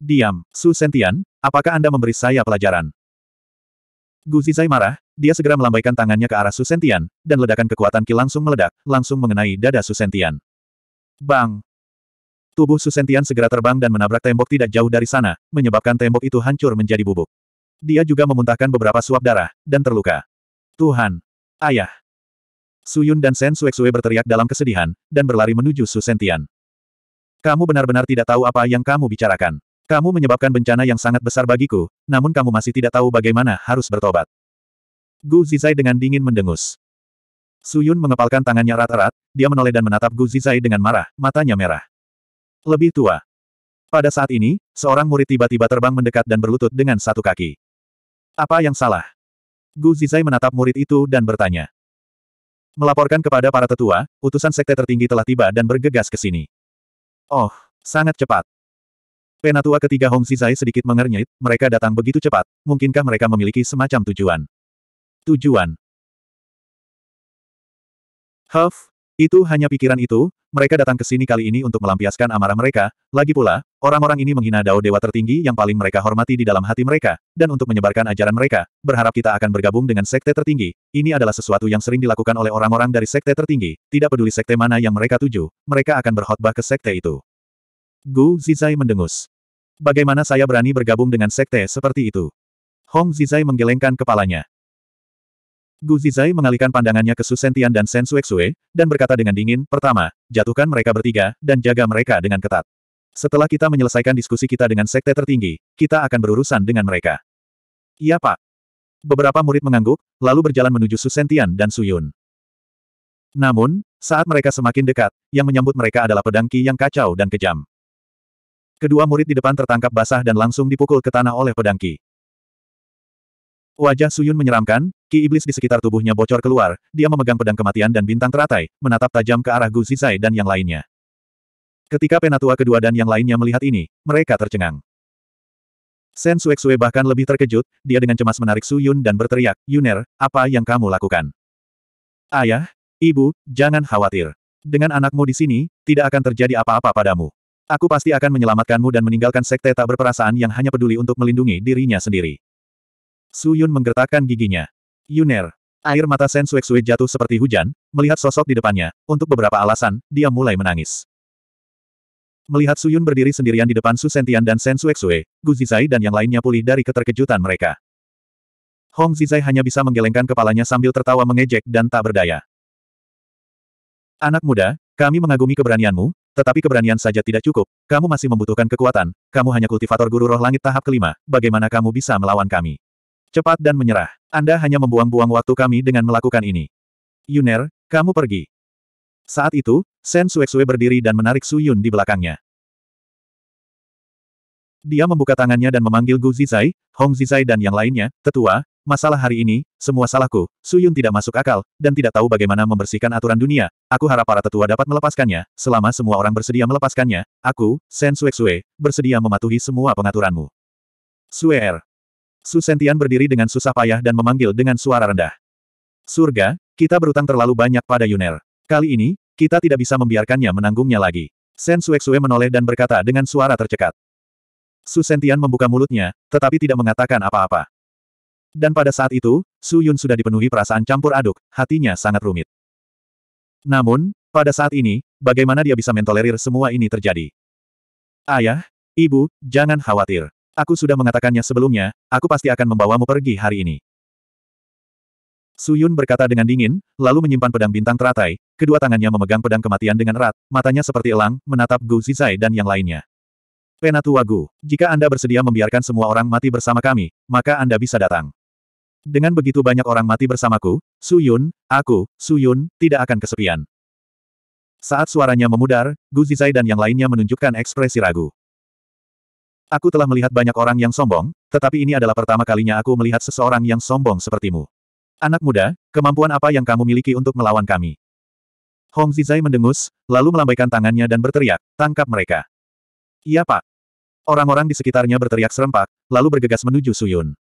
S1: Diam, Su Sentian, apakah Anda memberi saya pelajaran? Gu Zizai marah, dia segera melambaikan tangannya ke arah Su Sentian, dan ledakan kekuatan Ki langsung meledak, langsung mengenai dada Su Sentian. Bang! Tubuh Susentian segera terbang dan menabrak tembok tidak jauh dari sana, menyebabkan tembok itu hancur menjadi bubuk. Dia juga memuntahkan beberapa suap darah, dan terluka. Tuhan! Ayah! Suyun dan Sen Suexue berteriak dalam kesedihan, dan berlari menuju Susentian. Kamu benar-benar tidak tahu apa yang kamu bicarakan. Kamu menyebabkan bencana yang sangat besar bagiku, namun kamu masih tidak tahu bagaimana harus bertobat. Gu Zizai dengan dingin mendengus. Suyun mengepalkan tangannya rata rata dia menoleh dan menatap Gu Zizai dengan marah, matanya merah. Lebih tua. Pada saat ini, seorang murid tiba-tiba terbang mendekat dan berlutut dengan satu kaki. Apa yang salah? Gu Zizai menatap murid itu dan bertanya. Melaporkan kepada para tetua, utusan sekte tertinggi telah tiba dan bergegas ke sini. Oh, sangat cepat. Penatua ketiga Hong Zizai sedikit mengernyit, mereka datang begitu cepat, mungkinkah mereka memiliki semacam tujuan? Tujuan. Huff, itu hanya pikiran itu, mereka datang ke sini kali ini untuk melampiaskan amarah mereka, lagi pula, orang-orang ini menghina Dao Dewa tertinggi yang paling mereka hormati di dalam hati mereka, dan untuk menyebarkan ajaran mereka, berharap kita akan bergabung dengan sekte tertinggi. Ini adalah sesuatu yang sering dilakukan oleh orang-orang dari sekte tertinggi, tidak peduli sekte mana yang mereka tuju, mereka akan berkhotbah ke sekte itu. Gu Zizai mendengus. Bagaimana saya berani bergabung dengan sekte seperti itu? Hong Zizai menggelengkan kepalanya. Gu Zizai mengalihkan pandangannya ke Susentian dan Sen Suexue, dan berkata dengan dingin, pertama, jatuhkan mereka bertiga, dan jaga mereka dengan ketat. Setelah kita menyelesaikan diskusi kita dengan sekte tertinggi, kita akan berurusan dengan mereka. Iya pak. Beberapa murid mengangguk, lalu berjalan menuju Susentian dan Suyun. Namun, saat mereka semakin dekat, yang menyambut mereka adalah pedang Ki yang kacau dan kejam. Kedua murid di depan tertangkap basah dan langsung dipukul ke tanah oleh pedang Ki. Wajah Suyun menyeramkan, ki iblis di sekitar tubuhnya bocor keluar, dia memegang pedang kematian dan bintang teratai, menatap tajam ke arah Gu Zizai dan yang lainnya. Ketika penatua kedua dan yang lainnya melihat ini, mereka tercengang. Sen Suexue bahkan lebih terkejut, dia dengan cemas menarik Suyun dan berteriak, Yuner, apa yang kamu lakukan? Ayah, ibu, jangan khawatir. Dengan anakmu di sini, tidak akan terjadi apa-apa padamu. Aku pasti akan menyelamatkanmu dan meninggalkan sekte tak berperasaan yang hanya peduli untuk melindungi dirinya sendiri. Su Yun menggertakkan giginya. Yuner. Air mata Sen Sui jatuh seperti hujan, melihat sosok di depannya, untuk beberapa alasan, dia mulai menangis. Melihat Su Yun berdiri sendirian di depan Su Sentian dan Sen Sui, Gu Zizai dan yang lainnya pulih dari keterkejutan mereka. Hong Zizai hanya bisa menggelengkan kepalanya sambil tertawa mengejek dan tak berdaya. Anak muda, kami mengagumi keberanianmu, tetapi keberanian saja tidak cukup, kamu masih membutuhkan kekuatan, kamu hanya kultivator guru roh langit tahap kelima, bagaimana kamu bisa melawan kami? Cepat dan menyerah. Anda hanya membuang-buang waktu kami dengan melakukan ini. Yuner, kamu pergi. Saat itu, Sen Suexue berdiri dan menarik Su Yun di belakangnya. Dia membuka tangannya dan memanggil Gu Zizai, Hong Zizai dan yang lainnya, tetua, masalah hari ini, semua salahku, Su Yun tidak masuk akal, dan tidak tahu bagaimana membersihkan aturan dunia, aku harap para tetua dapat melepaskannya, selama semua orang bersedia melepaskannya, aku, Sen Suexue, bersedia mematuhi semua pengaturanmu. Suer, Su Sentian berdiri dengan susah payah dan memanggil dengan suara rendah. Surga, kita berutang terlalu banyak pada Yuner. Kali ini, kita tidak bisa membiarkannya menanggungnya lagi. Sen Suexue menoleh dan berkata dengan suara tercekat. Su Sentian membuka mulutnya, tetapi tidak mengatakan apa-apa. Dan pada saat itu, Su Yun sudah dipenuhi perasaan campur aduk, hatinya sangat rumit. Namun, pada saat ini, bagaimana dia bisa mentolerir semua ini terjadi? Ayah, ibu, jangan khawatir. Aku sudah mengatakannya sebelumnya, aku pasti akan membawamu pergi hari ini. Suyun berkata dengan dingin, lalu menyimpan pedang bintang teratai, kedua tangannya memegang pedang kematian dengan erat, matanya seperti elang, menatap Gu Zizai dan yang lainnya. Penatua Gu, jika Anda bersedia membiarkan semua orang mati bersama kami, maka Anda bisa datang. Dengan begitu banyak orang mati bersamaku, Suyun, aku, Suyun, tidak akan kesepian. Saat suaranya memudar, Gu Zizai dan yang lainnya menunjukkan ekspresi ragu. Aku telah melihat banyak orang yang sombong, tetapi ini adalah pertama kalinya aku melihat seseorang yang sombong sepertimu. Anak muda, kemampuan apa yang kamu miliki untuk melawan kami? Hong Zizai mendengus, lalu melambaikan tangannya dan berteriak, tangkap mereka. Iya pak. Orang-orang di sekitarnya berteriak serempak, lalu bergegas menuju Suyun.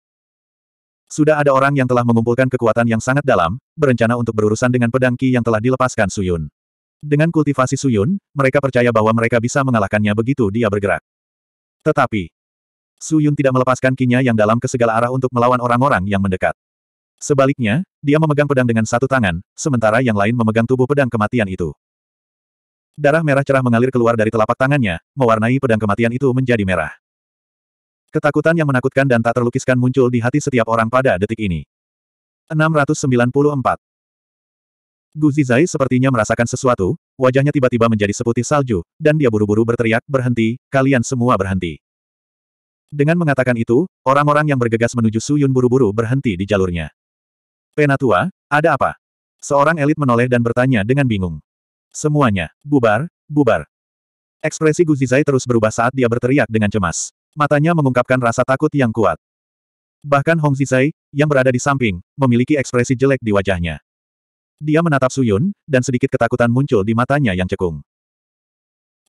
S1: Sudah ada orang yang telah mengumpulkan kekuatan yang sangat dalam, berencana untuk berurusan dengan pedang Qi yang telah dilepaskan Suyun. Dengan kultivasi Suyun, mereka percaya bahwa mereka bisa mengalahkannya begitu dia bergerak. Tetapi, Su Yun tidak melepaskan kinya yang dalam ke segala arah untuk melawan orang-orang yang mendekat. Sebaliknya, dia memegang pedang dengan satu tangan, sementara yang lain memegang tubuh pedang kematian itu. Darah merah cerah mengalir keluar dari telapak tangannya, mewarnai pedang kematian itu menjadi merah. Ketakutan yang menakutkan dan tak terlukiskan muncul di hati setiap orang pada detik ini. 694. Gu Zizai sepertinya merasakan sesuatu, wajahnya tiba-tiba menjadi seputih salju, dan dia buru-buru berteriak, berhenti, kalian semua berhenti. Dengan mengatakan itu, orang-orang yang bergegas menuju Suyun buru-buru berhenti di jalurnya. Penatua, ada apa? Seorang elit menoleh dan bertanya dengan bingung. Semuanya, bubar, bubar. Ekspresi Gu Zizai terus berubah saat dia berteriak dengan cemas. Matanya mengungkapkan rasa takut yang kuat. Bahkan Hong Zizai, yang berada di samping, memiliki ekspresi jelek di wajahnya. Dia menatap Suyun, dan sedikit ketakutan muncul di matanya yang cekung.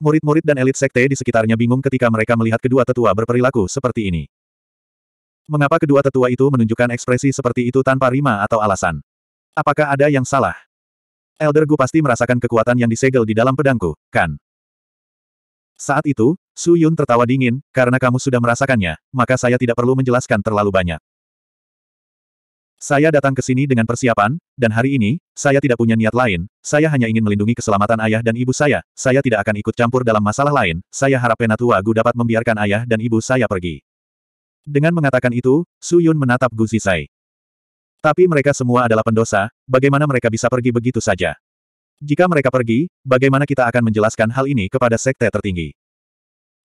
S1: Murid-murid dan elit sekte di sekitarnya bingung ketika mereka melihat kedua tetua berperilaku seperti ini. Mengapa kedua tetua itu menunjukkan ekspresi seperti itu tanpa rima atau alasan? Apakah ada yang salah? Elder Gu pasti merasakan kekuatan yang disegel di dalam pedangku, kan? Saat itu, Su Yun tertawa dingin, karena kamu sudah merasakannya, maka saya tidak perlu menjelaskan terlalu banyak. Saya datang ke sini dengan persiapan, dan hari ini, saya tidak punya niat lain, saya hanya ingin melindungi keselamatan ayah dan ibu saya, saya tidak akan ikut campur dalam masalah lain, saya harap Penatua Gu dapat membiarkan ayah dan ibu saya pergi. Dengan mengatakan itu, Su Yun menatap Gu Zisai. Tapi mereka semua adalah pendosa, bagaimana mereka bisa pergi begitu saja? Jika mereka pergi, bagaimana kita akan menjelaskan hal ini kepada sekte tertinggi?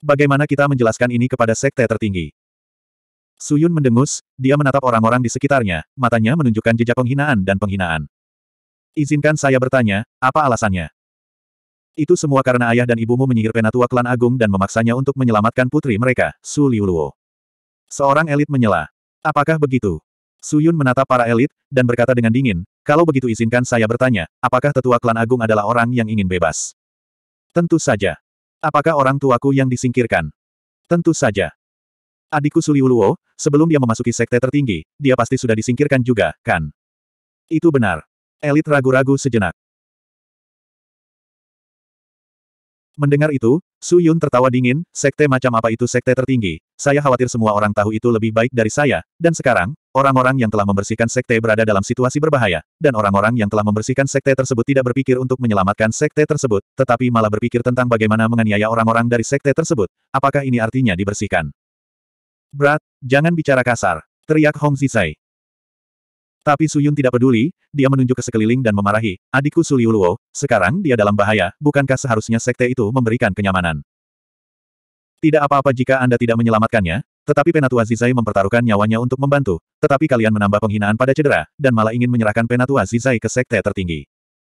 S1: Bagaimana kita menjelaskan ini kepada sekte tertinggi? Suyun mendengus, dia menatap orang-orang di sekitarnya, matanya menunjukkan jejak penghinaan dan penghinaan. Izinkan saya bertanya, apa alasannya? Itu semua karena ayah dan ibumu menyihir penatua klan agung dan memaksanya untuk menyelamatkan putri mereka, Su Liuluo. Seorang elit menyela. Apakah begitu? Suyun menatap para elit, dan berkata dengan dingin, kalau begitu izinkan saya bertanya, apakah tetua klan agung adalah orang yang ingin bebas? Tentu saja. Apakah orang tuaku yang disingkirkan? Tentu saja. Adikku Suliuluo, sebelum dia memasuki sekte tertinggi, dia pasti sudah disingkirkan juga, kan? Itu benar. Elit ragu-ragu sejenak. Mendengar itu, Su Yun tertawa dingin, sekte macam apa itu sekte tertinggi, saya khawatir semua orang tahu itu lebih baik dari saya, dan sekarang, Orang-orang yang telah membersihkan sekte berada dalam situasi berbahaya, dan orang-orang yang telah membersihkan sekte tersebut tidak berpikir untuk menyelamatkan sekte tersebut, tetapi malah berpikir tentang bagaimana menganiaya orang-orang dari sekte tersebut. Apakah ini artinya dibersihkan? Berat, jangan bicara kasar, teriak Hong Zizai. Tapi Suyun tidak peduli, dia menunjuk ke sekeliling dan memarahi, adikku Suliuluo, sekarang dia dalam bahaya, bukankah seharusnya sekte itu memberikan kenyamanan? Tidak apa-apa jika Anda tidak menyelamatkannya, tetapi Penatua Zizai mempertaruhkan nyawanya untuk membantu, tetapi kalian menambah penghinaan pada cedera, dan malah ingin menyerahkan Penatua Zizai ke sekte tertinggi.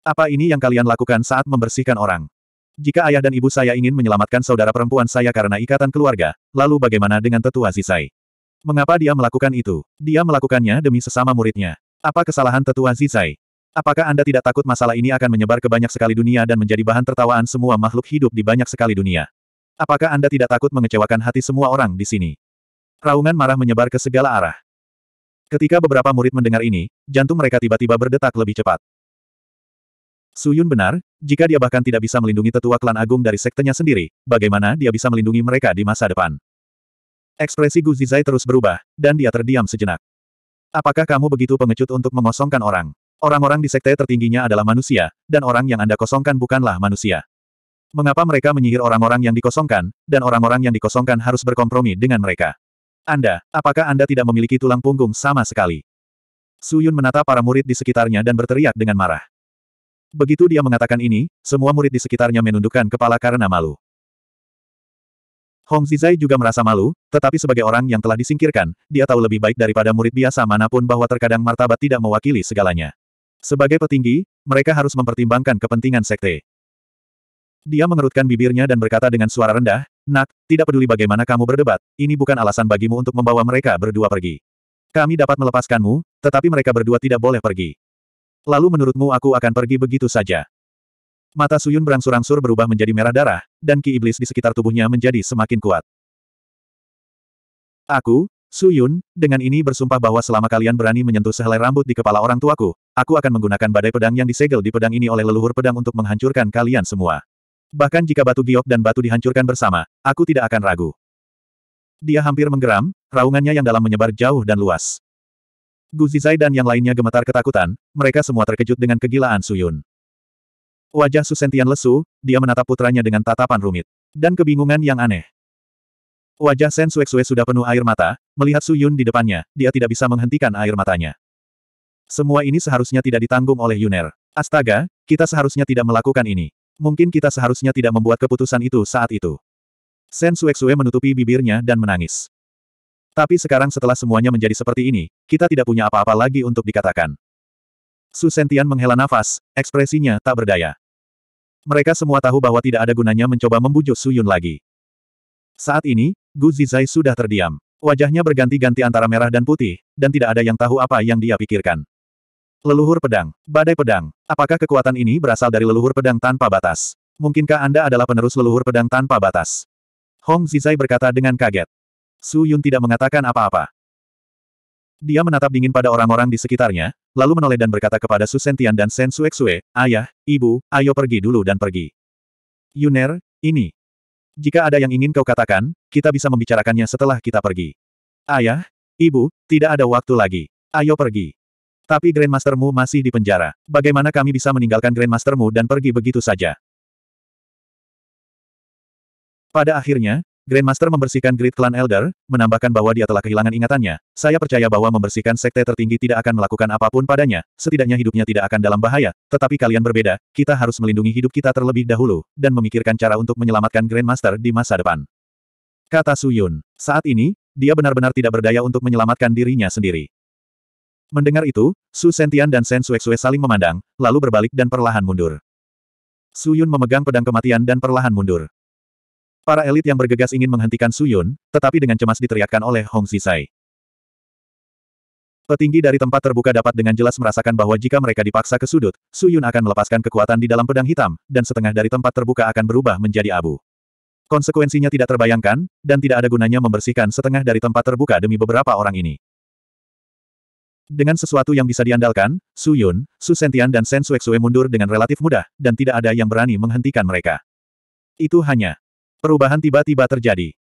S1: Apa ini yang kalian lakukan saat membersihkan orang? Jika ayah dan ibu saya ingin menyelamatkan saudara perempuan saya karena ikatan keluarga, lalu bagaimana dengan tetua Zizai? Mengapa dia melakukan itu? Dia melakukannya demi sesama muridnya. Apa kesalahan tetua Zizai? Apakah Anda tidak takut masalah ini akan menyebar ke banyak sekali dunia dan menjadi bahan tertawaan semua makhluk hidup di banyak sekali dunia? Apakah Anda tidak takut mengecewakan hati semua orang di sini? Raungan marah menyebar ke segala arah. Ketika beberapa murid mendengar ini, jantung mereka tiba-tiba berdetak lebih cepat. Suyun benar, jika dia bahkan tidak bisa melindungi tetua klan agung dari sektenya sendiri, bagaimana dia bisa melindungi mereka di masa depan? Ekspresi Gu Zizai terus berubah, dan dia terdiam sejenak. Apakah kamu begitu pengecut untuk mengosongkan orang? Orang-orang di sekte tertingginya adalah manusia, dan orang yang Anda kosongkan bukanlah manusia. Mengapa mereka menyihir orang-orang yang dikosongkan, dan orang-orang yang dikosongkan harus berkompromi dengan mereka? Anda, apakah Anda tidak memiliki tulang punggung sama sekali? Suyun menatap para murid di sekitarnya dan berteriak dengan marah. Begitu dia mengatakan ini, semua murid di sekitarnya menundukkan kepala karena malu. Hong Zizai juga merasa malu, tetapi sebagai orang yang telah disingkirkan, dia tahu lebih baik daripada murid biasa manapun bahwa terkadang martabat tidak mewakili segalanya. Sebagai petinggi, mereka harus mempertimbangkan kepentingan sekte. Dia mengerutkan bibirnya dan berkata dengan suara rendah, Nak, tidak peduli bagaimana kamu berdebat, ini bukan alasan bagimu untuk membawa mereka berdua pergi. Kami dapat melepaskanmu, tetapi mereka berdua tidak boleh pergi lalu menurutmu aku akan pergi begitu saja? Mata Suyun berangsur-angsur berubah menjadi merah darah, dan ki iblis di sekitar tubuhnya menjadi semakin kuat. Aku, Suyun, dengan ini bersumpah bahwa selama kalian berani menyentuh sehelai rambut di kepala orang tuaku, aku akan menggunakan badai pedang yang disegel di pedang ini oleh leluhur pedang untuk menghancurkan kalian semua. Bahkan jika batu giok dan batu dihancurkan bersama, aku tidak akan ragu. Dia hampir menggeram, raungannya yang dalam menyebar jauh dan luas. Gu Zizai dan yang lainnya gemetar ketakutan, mereka semua terkejut dengan kegilaan Suyun. Wajah Susentian lesu, dia menatap putranya dengan tatapan rumit. Dan kebingungan yang aneh. Wajah Sen Suexue sudah penuh air mata, melihat Suyun di depannya, dia tidak bisa menghentikan air matanya. Semua ini seharusnya tidak ditanggung oleh Yuner. Astaga, kita seharusnya tidak melakukan ini. Mungkin kita seharusnya tidak membuat keputusan itu saat itu. Sen Suexue menutupi bibirnya dan menangis. Tapi sekarang setelah semuanya menjadi seperti ini, kita tidak punya apa-apa lagi untuk dikatakan. Su Sentian menghela nafas, ekspresinya tak berdaya. Mereka semua tahu bahwa tidak ada gunanya mencoba membujuk Su Yun lagi. Saat ini, Gu Zizai sudah terdiam. Wajahnya berganti-ganti antara merah dan putih, dan tidak ada yang tahu apa yang dia pikirkan. Leluhur pedang, badai pedang. Apakah kekuatan ini berasal dari leluhur pedang tanpa batas? Mungkinkah Anda adalah penerus leluhur pedang tanpa batas? Hong Zizai berkata dengan kaget. Su Yun tidak mengatakan apa-apa. Dia menatap dingin pada orang-orang di sekitarnya, lalu menoleh dan berkata kepada Su Sentian dan Sen Suexue, Ayah, Ibu, ayo pergi dulu dan pergi. Yuner, ini. Jika ada yang ingin kau katakan, kita bisa membicarakannya setelah kita pergi. Ayah, Ibu, tidak ada waktu lagi. Ayo pergi. Tapi Grandmastermu masih di penjara. Bagaimana kami bisa meninggalkan Grandmastermu dan pergi begitu saja? Pada akhirnya, Grandmaster membersihkan grid klan Elder, menambahkan bahwa dia telah kehilangan ingatannya. Saya percaya bahwa membersihkan sekte tertinggi tidak akan melakukan apapun padanya, setidaknya hidupnya tidak akan dalam bahaya. Tetapi kalian berbeda, kita harus melindungi hidup kita terlebih dahulu, dan memikirkan cara untuk menyelamatkan Grandmaster di masa depan. Kata Suyun. Saat ini, dia benar-benar tidak berdaya untuk menyelamatkan dirinya sendiri. Mendengar itu, Su Sentian dan Sen Suexue saling memandang, lalu berbalik dan perlahan mundur. Suyun memegang pedang kematian dan perlahan mundur. Para elit yang bergegas ingin menghentikan Suyun, tetapi dengan cemas diteriakkan oleh Hong Sisai. Petinggi dari tempat terbuka dapat dengan jelas merasakan bahwa jika mereka dipaksa ke sudut, Suyun akan melepaskan kekuatan di dalam pedang hitam, dan setengah dari tempat terbuka akan berubah menjadi abu. Konsekuensinya tidak terbayangkan, dan tidak ada gunanya membersihkan setengah dari tempat terbuka demi beberapa orang ini. Dengan sesuatu yang bisa diandalkan, Suyun, Su Sentian dan Sen Suexue mundur dengan relatif mudah, dan tidak ada yang berani menghentikan mereka. Itu hanya Perubahan tiba-tiba terjadi.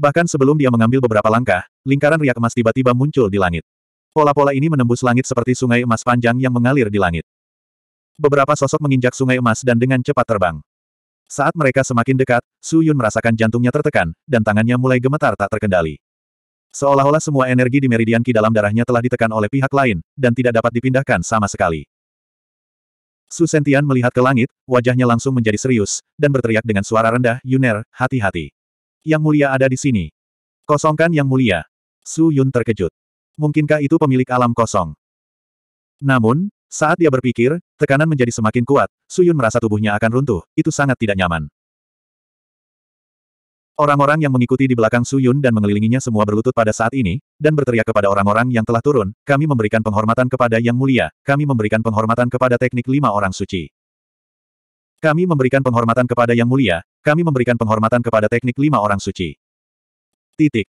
S1: Bahkan sebelum dia mengambil beberapa langkah, lingkaran riak emas tiba-tiba muncul di langit. Pola-pola ini menembus langit seperti sungai emas panjang yang mengalir di langit. Beberapa sosok menginjak sungai emas dan dengan cepat terbang. Saat mereka semakin dekat, Su Yun merasakan jantungnya tertekan, dan tangannya mulai gemetar tak terkendali. Seolah-olah semua energi di meridian ki dalam darahnya telah ditekan oleh pihak lain, dan tidak dapat dipindahkan sama sekali. Su Sentian melihat ke langit, wajahnya langsung menjadi serius, dan berteriak dengan suara rendah, Yuner, hati-hati. Yang mulia ada di sini. Kosongkan yang mulia. Su Yun terkejut. Mungkinkah itu pemilik alam kosong? Namun, saat dia berpikir, tekanan menjadi semakin kuat, Su Yun merasa tubuhnya akan runtuh, itu sangat tidak nyaman. Orang-orang yang mengikuti di belakang Suyun dan mengelilinginya semua berlutut pada saat ini, dan berteriak kepada orang-orang yang telah turun, kami memberikan penghormatan kepada Yang Mulia, kami memberikan penghormatan kepada teknik lima orang suci. Kami memberikan penghormatan kepada Yang Mulia, kami memberikan penghormatan kepada teknik lima orang suci. Titik.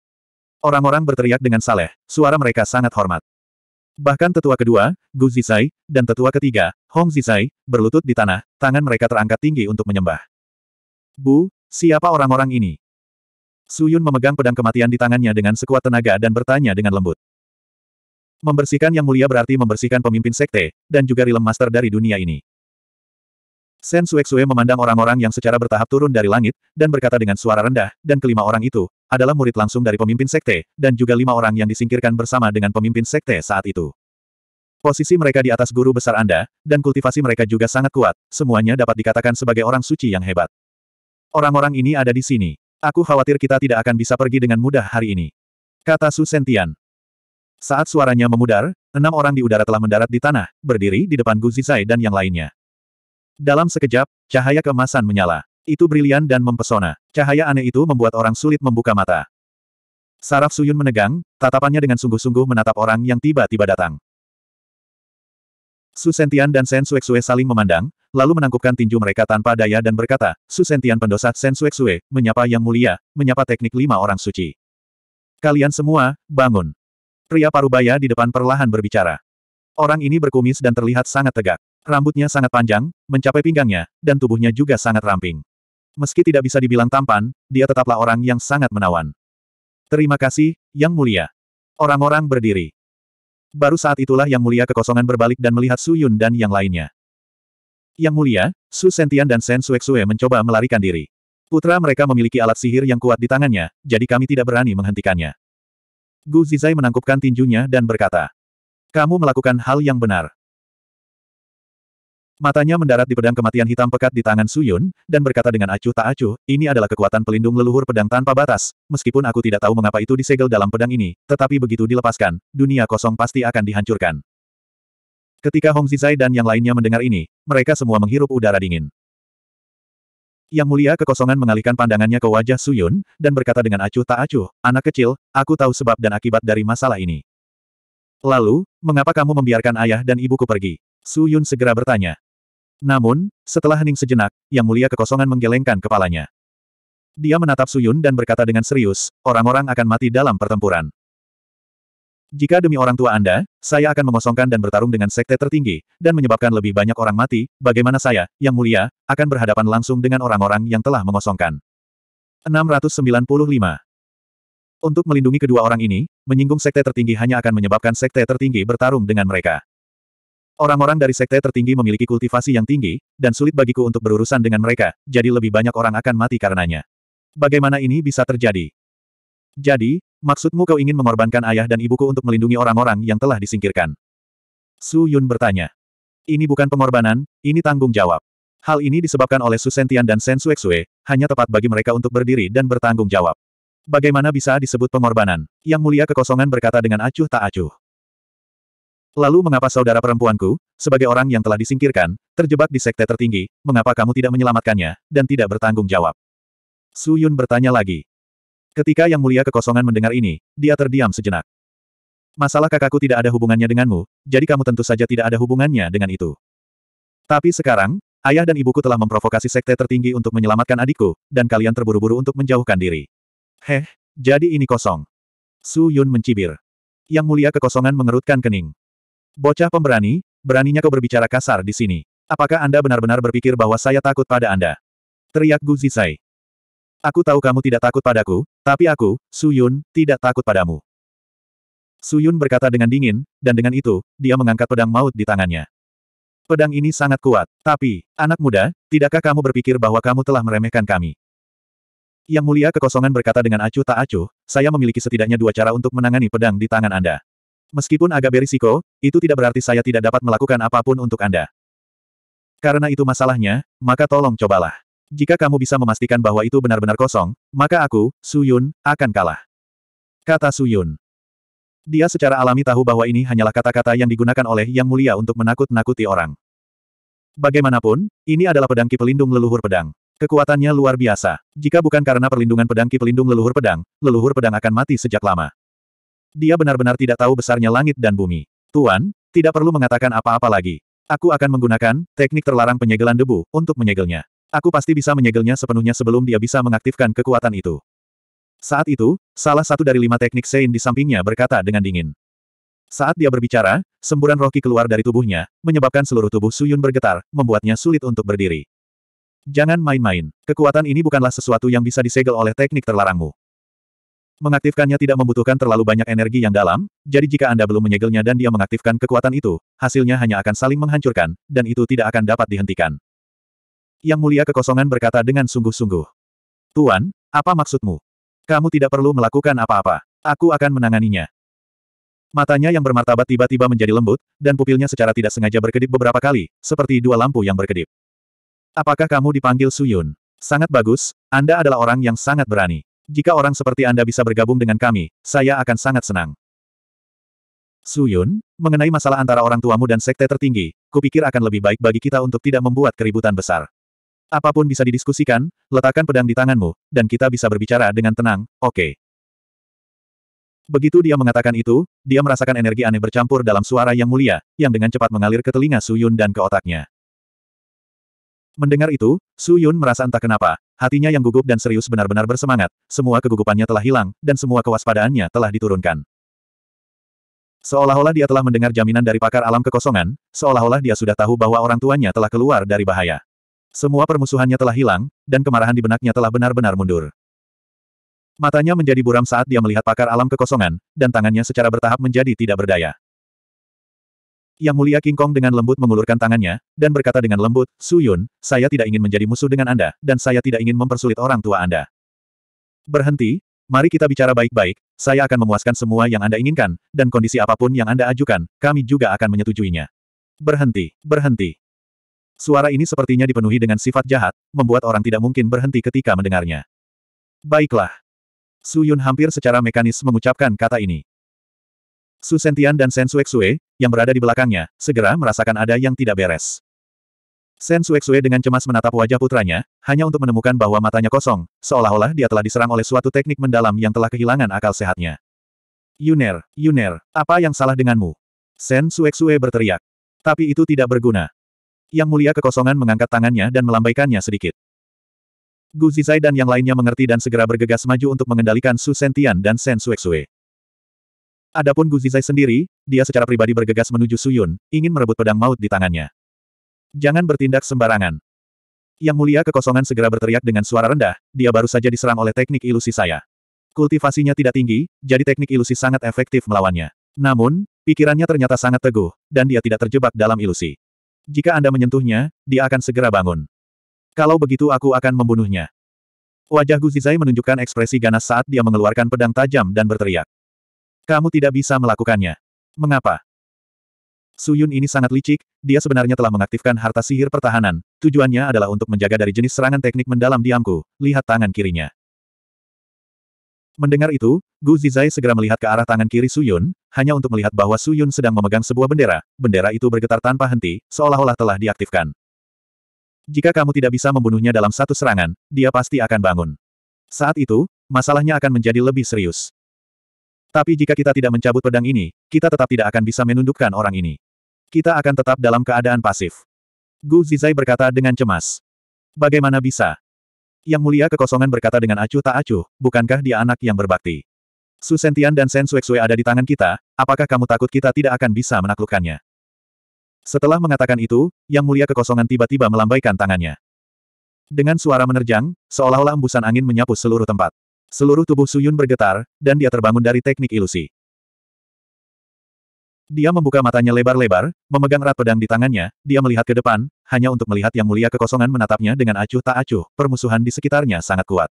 S1: Orang-orang berteriak dengan saleh, suara mereka sangat hormat. Bahkan tetua kedua, Gu Zizai, dan tetua ketiga, Hong Zizai, berlutut di tanah, tangan mereka terangkat tinggi untuk menyembah. Bu, siapa orang-orang ini? Suyun memegang pedang kematian di tangannya dengan sekuat tenaga dan bertanya dengan lembut. Membersihkan yang mulia berarti membersihkan pemimpin sekte, dan juga Rilem master dari dunia ini. Sen Sue memandang orang-orang yang secara bertahap turun dari langit, dan berkata dengan suara rendah, dan kelima orang itu, adalah murid langsung dari pemimpin sekte, dan juga lima orang yang disingkirkan bersama dengan pemimpin sekte saat itu. Posisi mereka di atas guru besar Anda, dan kultivasi mereka juga sangat kuat, semuanya dapat dikatakan sebagai orang suci yang hebat. Orang-orang ini ada di sini, Aku khawatir kita tidak akan bisa pergi dengan mudah hari ini. Kata Su Sentian. Saat suaranya memudar, enam orang di udara telah mendarat di tanah, berdiri di depan Gu Zizai dan yang lainnya. Dalam sekejap, cahaya kemasan menyala. Itu brilian dan mempesona. Cahaya aneh itu membuat orang sulit membuka mata. Saraf Suyun menegang, tatapannya dengan sungguh-sungguh menatap orang yang tiba-tiba datang. Su Sentian dan Sen Suek Suez saling memandang, lalu menangkupkan tinju mereka tanpa daya dan berkata, Susentian pendosa Sensuexue, menyapa yang mulia, menyapa teknik lima orang suci. Kalian semua, bangun. Pria parubaya di depan perlahan berbicara. Orang ini berkumis dan terlihat sangat tegak. Rambutnya sangat panjang, mencapai pinggangnya, dan tubuhnya juga sangat ramping. Meski tidak bisa dibilang tampan, dia tetaplah orang yang sangat menawan. Terima kasih, Yang Mulia. Orang-orang berdiri. Baru saat itulah Yang Mulia kekosongan berbalik dan melihat Suyun dan yang lainnya. Yang mulia, Su Sentian dan Sen Sue mencoba melarikan diri. Putra mereka memiliki alat sihir yang kuat di tangannya, jadi kami tidak berani menghentikannya. Gu Zizai menangkupkan tinjunya dan berkata, Kamu melakukan hal yang benar. Matanya mendarat di pedang kematian hitam pekat di tangan Suyun, dan berkata dengan acuh tak acuh, ini adalah kekuatan pelindung leluhur pedang tanpa batas, meskipun aku tidak tahu mengapa itu disegel dalam pedang ini, tetapi begitu dilepaskan, dunia kosong pasti akan dihancurkan. Ketika Hong Zizai dan yang lainnya mendengar ini, mereka semua menghirup udara dingin. Yang mulia kekosongan mengalihkan pandangannya ke wajah Suyun, dan berkata dengan acuh tak acuh, anak kecil, aku tahu sebab dan akibat dari masalah ini. Lalu, mengapa kamu membiarkan ayah dan ibuku pergi? Suyun segera bertanya. Namun, setelah hening sejenak, yang mulia kekosongan menggelengkan kepalanya. Dia menatap Suyun dan berkata dengan serius, orang-orang akan mati dalam pertempuran. Jika demi orang tua Anda, saya akan mengosongkan dan bertarung dengan sekte tertinggi, dan menyebabkan lebih banyak orang mati, bagaimana saya, yang mulia, akan berhadapan langsung dengan orang-orang yang telah mengosongkan. 695. Untuk melindungi kedua orang ini, menyinggung sekte tertinggi hanya akan menyebabkan sekte tertinggi bertarung dengan mereka. Orang-orang dari sekte tertinggi memiliki kultivasi yang tinggi, dan sulit bagiku untuk berurusan dengan mereka, jadi lebih banyak orang akan mati karenanya. Bagaimana ini bisa terjadi? Jadi, Maksudmu kau ingin mengorbankan ayah dan ibuku untuk melindungi orang-orang yang telah disingkirkan? Su Yun bertanya. Ini bukan pengorbanan, ini tanggung jawab. Hal ini disebabkan oleh Susentian dan Sen Suexue, hanya tepat bagi mereka untuk berdiri dan bertanggung jawab. Bagaimana bisa disebut pengorbanan? Yang mulia kekosongan berkata dengan acuh tak acuh. Lalu mengapa saudara perempuanku, sebagai orang yang telah disingkirkan, terjebak di sekte tertinggi, mengapa kamu tidak menyelamatkannya, dan tidak bertanggung jawab? Su Yun bertanya lagi. Ketika Yang Mulia Kekosongan mendengar ini, dia terdiam sejenak. Masalah kakakku tidak ada hubungannya denganmu, jadi kamu tentu saja tidak ada hubungannya dengan itu. Tapi sekarang, ayah dan ibuku telah memprovokasi sekte tertinggi untuk menyelamatkan adikku, dan kalian terburu-buru untuk menjauhkan diri. Heh, jadi ini kosong. Su Yun mencibir. Yang Mulia Kekosongan mengerutkan kening. Bocah pemberani, beraninya kau berbicara kasar di sini. Apakah Anda benar-benar berpikir bahwa saya takut pada Anda? Teriak Gu Zisai. Aku tahu kamu tidak takut padaku, tapi aku, Su Yun, tidak takut padamu. Su Yun berkata dengan dingin, dan dengan itu, dia mengangkat pedang maut di tangannya. Pedang ini sangat kuat, tapi, anak muda, tidakkah kamu berpikir bahwa kamu telah meremehkan kami? Yang mulia kekosongan berkata dengan acuh tak acuh, saya memiliki setidaknya dua cara untuk menangani pedang di tangan Anda. Meskipun agak berisiko, itu tidak berarti saya tidak dapat melakukan apapun untuk Anda. Karena itu masalahnya, maka tolong cobalah. Jika kamu bisa memastikan bahwa itu benar-benar kosong, maka aku, Suyun, akan kalah. Kata Suyun. Dia secara alami tahu bahwa ini hanyalah kata-kata yang digunakan oleh Yang Mulia untuk menakut-nakuti orang. Bagaimanapun, ini adalah pedang ki pelindung leluhur pedang. Kekuatannya luar biasa. Jika bukan karena perlindungan pedang ki pelindung leluhur pedang, leluhur pedang akan mati sejak lama. Dia benar-benar tidak tahu besarnya langit dan bumi. Tuan, tidak perlu mengatakan apa-apa lagi. Aku akan menggunakan teknik terlarang penyegelan debu untuk menyegelnya. Aku pasti bisa menyegelnya sepenuhnya sebelum dia bisa mengaktifkan kekuatan itu. Saat itu, salah satu dari lima teknik Sein di sampingnya berkata dengan dingin. Saat dia berbicara, semburan roki keluar dari tubuhnya, menyebabkan seluruh tubuh Suyun bergetar, membuatnya sulit untuk berdiri. Jangan main-main, kekuatan ini bukanlah sesuatu yang bisa disegel oleh teknik terlarangmu. Mengaktifkannya tidak membutuhkan terlalu banyak energi yang dalam, jadi jika Anda belum menyegelnya dan dia mengaktifkan kekuatan itu, hasilnya hanya akan saling menghancurkan, dan itu tidak akan dapat dihentikan. Yang mulia kekosongan berkata dengan sungguh-sungguh. Tuan, apa maksudmu? Kamu tidak perlu melakukan apa-apa. Aku akan menanganinya. Matanya yang bermartabat tiba-tiba menjadi lembut, dan pupilnya secara tidak sengaja berkedip beberapa kali, seperti dua lampu yang berkedip. Apakah kamu dipanggil Suyun? Sangat bagus, Anda adalah orang yang sangat berani. Jika orang seperti Anda bisa bergabung dengan kami, saya akan sangat senang. Suyun, mengenai masalah antara orang tuamu dan sekte tertinggi, kupikir akan lebih baik bagi kita untuk tidak membuat keributan besar. Apapun bisa didiskusikan, letakkan pedang di tanganmu, dan kita bisa berbicara dengan tenang, oke. Okay. Begitu dia mengatakan itu, dia merasakan energi aneh bercampur dalam suara yang mulia, yang dengan cepat mengalir ke telinga Su Yun dan ke otaknya. Mendengar itu, Su Yun merasa entah kenapa, hatinya yang gugup dan serius benar-benar bersemangat, semua kegugupannya telah hilang, dan semua kewaspadaannya telah diturunkan. Seolah-olah dia telah mendengar jaminan dari pakar alam kekosongan, seolah-olah dia sudah tahu bahwa orang tuanya telah keluar dari bahaya. Semua permusuhannya telah hilang, dan kemarahan di benaknya telah benar-benar mundur. Matanya menjadi buram saat dia melihat pakar alam kekosongan, dan tangannya secara bertahap menjadi tidak berdaya. Yang mulia King Kong dengan lembut mengulurkan tangannya, dan berkata dengan lembut, Su Yun, saya tidak ingin menjadi musuh dengan Anda, dan saya tidak ingin mempersulit orang tua Anda. Berhenti, mari kita bicara baik-baik, saya akan memuaskan semua yang Anda inginkan, dan kondisi apapun yang Anda ajukan, kami juga akan menyetujuinya. Berhenti, berhenti. Suara ini sepertinya dipenuhi dengan sifat jahat, membuat orang tidak mungkin berhenti ketika mendengarnya. Baiklah. Su Yun hampir secara mekanis mengucapkan kata ini. Su Sentian dan Sen Suexue, yang berada di belakangnya, segera merasakan ada yang tidak beres. Sen Suexue dengan cemas menatap wajah putranya, hanya untuk menemukan bahwa matanya kosong, seolah-olah dia telah diserang oleh suatu teknik mendalam yang telah kehilangan akal sehatnya. Yuner, Yuner, apa yang salah denganmu? Sen Suexue berteriak. Tapi itu tidak berguna. Yang mulia kekosongan mengangkat tangannya dan melambaikannya sedikit. Gu Zizai dan yang lainnya mengerti dan segera bergegas maju untuk mengendalikan Su Sentian dan Sen Suexue. Adapun Gu Zizai sendiri, dia secara pribadi bergegas menuju Su Yun, ingin merebut pedang maut di tangannya. Jangan bertindak sembarangan. Yang mulia kekosongan segera berteriak dengan suara rendah, dia baru saja diserang oleh teknik ilusi saya. Kultivasinya tidak tinggi, jadi teknik ilusi sangat efektif melawannya. Namun, pikirannya ternyata sangat teguh, dan dia tidak terjebak dalam ilusi. Jika Anda menyentuhnya, dia akan segera bangun. Kalau begitu aku akan membunuhnya. Wajah Guzizai menunjukkan ekspresi ganas saat dia mengeluarkan pedang tajam dan berteriak. Kamu tidak bisa melakukannya. Mengapa? Suyun ini sangat licik, dia sebenarnya telah mengaktifkan harta sihir pertahanan, tujuannya adalah untuk menjaga dari jenis serangan teknik mendalam diamku, lihat tangan kirinya. Mendengar itu, Gu Zizai segera melihat ke arah tangan kiri Suyun, hanya untuk melihat bahwa Su Yun sedang memegang sebuah bendera, bendera itu bergetar tanpa henti, seolah-olah telah diaktifkan. Jika kamu tidak bisa membunuhnya dalam satu serangan, dia pasti akan bangun. Saat itu, masalahnya akan menjadi lebih serius. Tapi jika kita tidak mencabut pedang ini, kita tetap tidak akan bisa menundukkan orang ini. Kita akan tetap dalam keadaan pasif. Gu Zizai berkata dengan cemas. Bagaimana bisa? Yang mulia kekosongan berkata dengan acuh tak acuh, bukankah dia anak yang berbakti? Su Sentian dan Sen Suexue ada di tangan kita, apakah kamu takut kita tidak akan bisa menaklukkannya? Setelah mengatakan itu, Yang Mulia Kekosongan tiba-tiba melambaikan tangannya. Dengan suara menerjang, seolah-olah embusan angin menyapu seluruh tempat. Seluruh tubuh Su Yun bergetar, dan dia terbangun dari teknik ilusi. Dia membuka matanya lebar-lebar, memegang erat pedang di tangannya, dia melihat ke depan, hanya untuk melihat Yang Mulia Kekosongan menatapnya dengan acuh tak acuh, permusuhan di sekitarnya sangat kuat.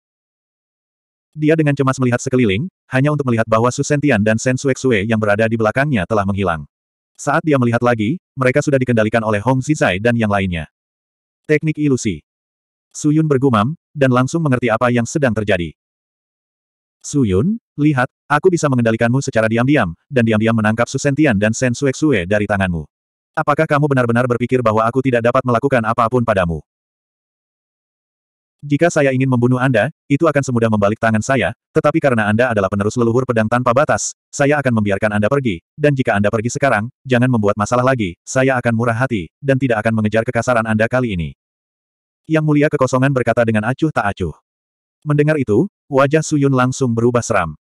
S1: Dia dengan cemas melihat sekeliling, hanya untuk melihat bahwa Su Sentian dan Sen Suexue yang berada di belakangnya telah menghilang. Saat dia melihat lagi, mereka sudah dikendalikan oleh Hong Zizai dan yang lainnya. Teknik ilusi. Su Yun bergumam, dan langsung mengerti apa yang sedang terjadi. Su Yun, lihat, aku bisa mengendalikanmu secara diam-diam, dan diam-diam menangkap Su Sentian dan Sen Suexue dari tanganmu. Apakah kamu benar-benar berpikir bahwa aku tidak dapat melakukan apapun padamu? Jika saya ingin membunuh Anda, itu akan semudah membalik tangan saya, tetapi karena Anda adalah penerus leluhur pedang tanpa batas, saya akan membiarkan Anda pergi, dan jika Anda pergi sekarang, jangan membuat masalah lagi, saya akan murah hati, dan tidak akan mengejar kekasaran Anda kali ini. Yang mulia kekosongan berkata dengan acuh tak acuh. Mendengar itu, wajah Suyun langsung berubah seram.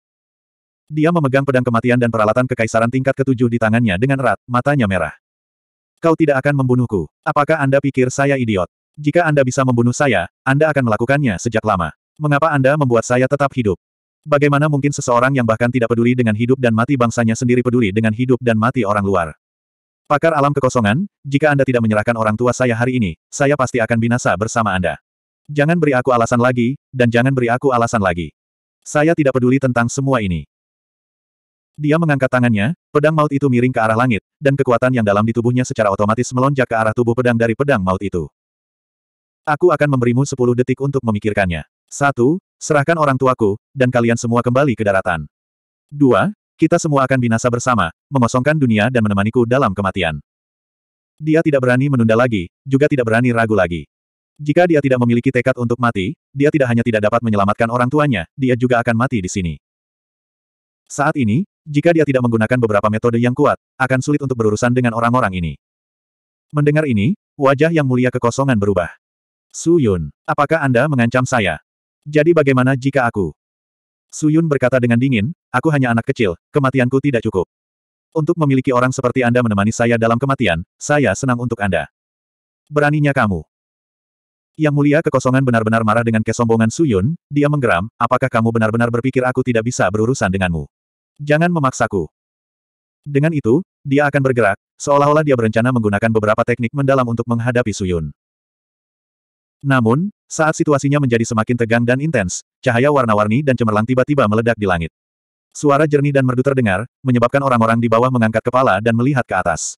S1: Dia memegang pedang kematian dan peralatan kekaisaran tingkat ketujuh di tangannya dengan erat, matanya merah. Kau tidak akan membunuhku. Apakah Anda pikir saya idiot? Jika Anda bisa membunuh saya, Anda akan melakukannya sejak lama. Mengapa Anda membuat saya tetap hidup? Bagaimana mungkin seseorang yang bahkan tidak peduli dengan hidup dan mati bangsanya sendiri peduli dengan hidup dan mati orang luar? Pakar alam kekosongan, jika Anda tidak menyerahkan orang tua saya hari ini, saya pasti akan binasa bersama Anda. Jangan beri aku alasan lagi, dan jangan beri aku alasan lagi. Saya tidak peduli tentang semua ini. Dia mengangkat tangannya, pedang maut itu miring ke arah langit, dan kekuatan yang dalam di tubuhnya secara otomatis melonjak ke arah tubuh pedang dari pedang maut itu. Aku akan memberimu sepuluh detik untuk memikirkannya. Satu, Serahkan orang tuaku, dan kalian semua kembali ke daratan. Dua, Kita semua akan binasa bersama, mengosongkan dunia dan menemaniku dalam kematian. Dia tidak berani menunda lagi, juga tidak berani ragu lagi. Jika dia tidak memiliki tekad untuk mati, dia tidak hanya tidak dapat menyelamatkan orang tuanya, dia juga akan mati di sini. Saat ini, jika dia tidak menggunakan beberapa metode yang kuat, akan sulit untuk berurusan dengan orang-orang ini. Mendengar ini, wajah yang mulia kekosongan berubah. Su Yun, apakah Anda mengancam saya? Jadi bagaimana jika aku? Su Yun berkata dengan dingin, aku hanya anak kecil, kematianku tidak cukup. Untuk memiliki orang seperti Anda menemani saya dalam kematian, saya senang untuk Anda. Beraninya kamu. Yang mulia kekosongan benar-benar marah dengan kesombongan Su Yun, dia menggeram, apakah kamu benar-benar berpikir aku tidak bisa berurusan denganmu? Jangan memaksaku. Dengan itu, dia akan bergerak, seolah-olah dia berencana menggunakan beberapa teknik mendalam untuk menghadapi Suyun. Namun, saat situasinya menjadi semakin tegang dan intens, cahaya warna-warni dan cemerlang tiba-tiba meledak di langit. Suara jernih dan merdu terdengar, menyebabkan orang-orang di bawah mengangkat kepala dan melihat ke atas.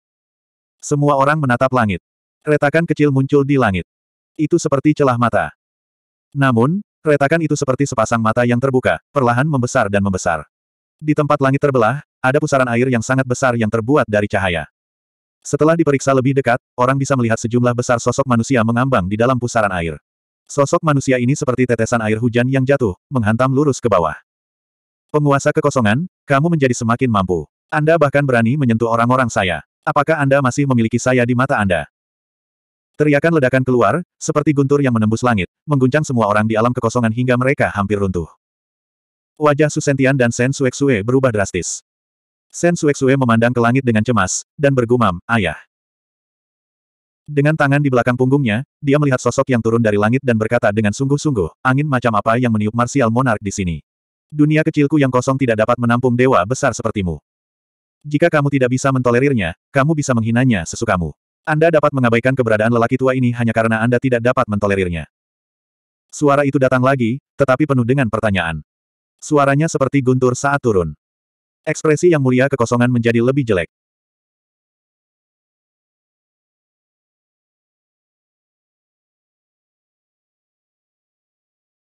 S1: Semua orang menatap langit. Retakan kecil muncul di langit. Itu seperti celah mata. Namun, retakan itu seperti sepasang mata yang terbuka, perlahan membesar dan membesar. Di tempat langit terbelah, ada pusaran air yang sangat besar yang terbuat dari cahaya. Setelah diperiksa lebih dekat, orang bisa melihat sejumlah besar sosok manusia mengambang di dalam pusaran air. Sosok manusia ini seperti tetesan air hujan yang jatuh, menghantam lurus ke bawah. Penguasa kekosongan, kamu menjadi semakin mampu. Anda bahkan berani menyentuh orang-orang saya. Apakah Anda masih memiliki saya di mata Anda? Teriakan ledakan keluar, seperti guntur yang menembus langit, mengguncang semua orang di alam kekosongan hingga mereka hampir runtuh. Wajah Susentian dan Sen Suek Sue berubah drastis. Sen Suexue memandang ke langit dengan cemas, dan bergumam, ayah. Dengan tangan di belakang punggungnya, dia melihat sosok yang turun dari langit dan berkata dengan sungguh-sungguh, angin macam apa yang meniup Martial Monarch di sini. Dunia kecilku yang kosong tidak dapat menampung dewa besar sepertimu. Jika kamu tidak bisa mentolerirnya, kamu bisa menghinanya sesukamu. Anda dapat mengabaikan keberadaan lelaki tua ini hanya karena Anda tidak dapat mentolerirnya. Suara itu datang lagi, tetapi penuh dengan pertanyaan. Suaranya seperti guntur saat turun. Ekspresi yang mulia kekosongan menjadi lebih jelek.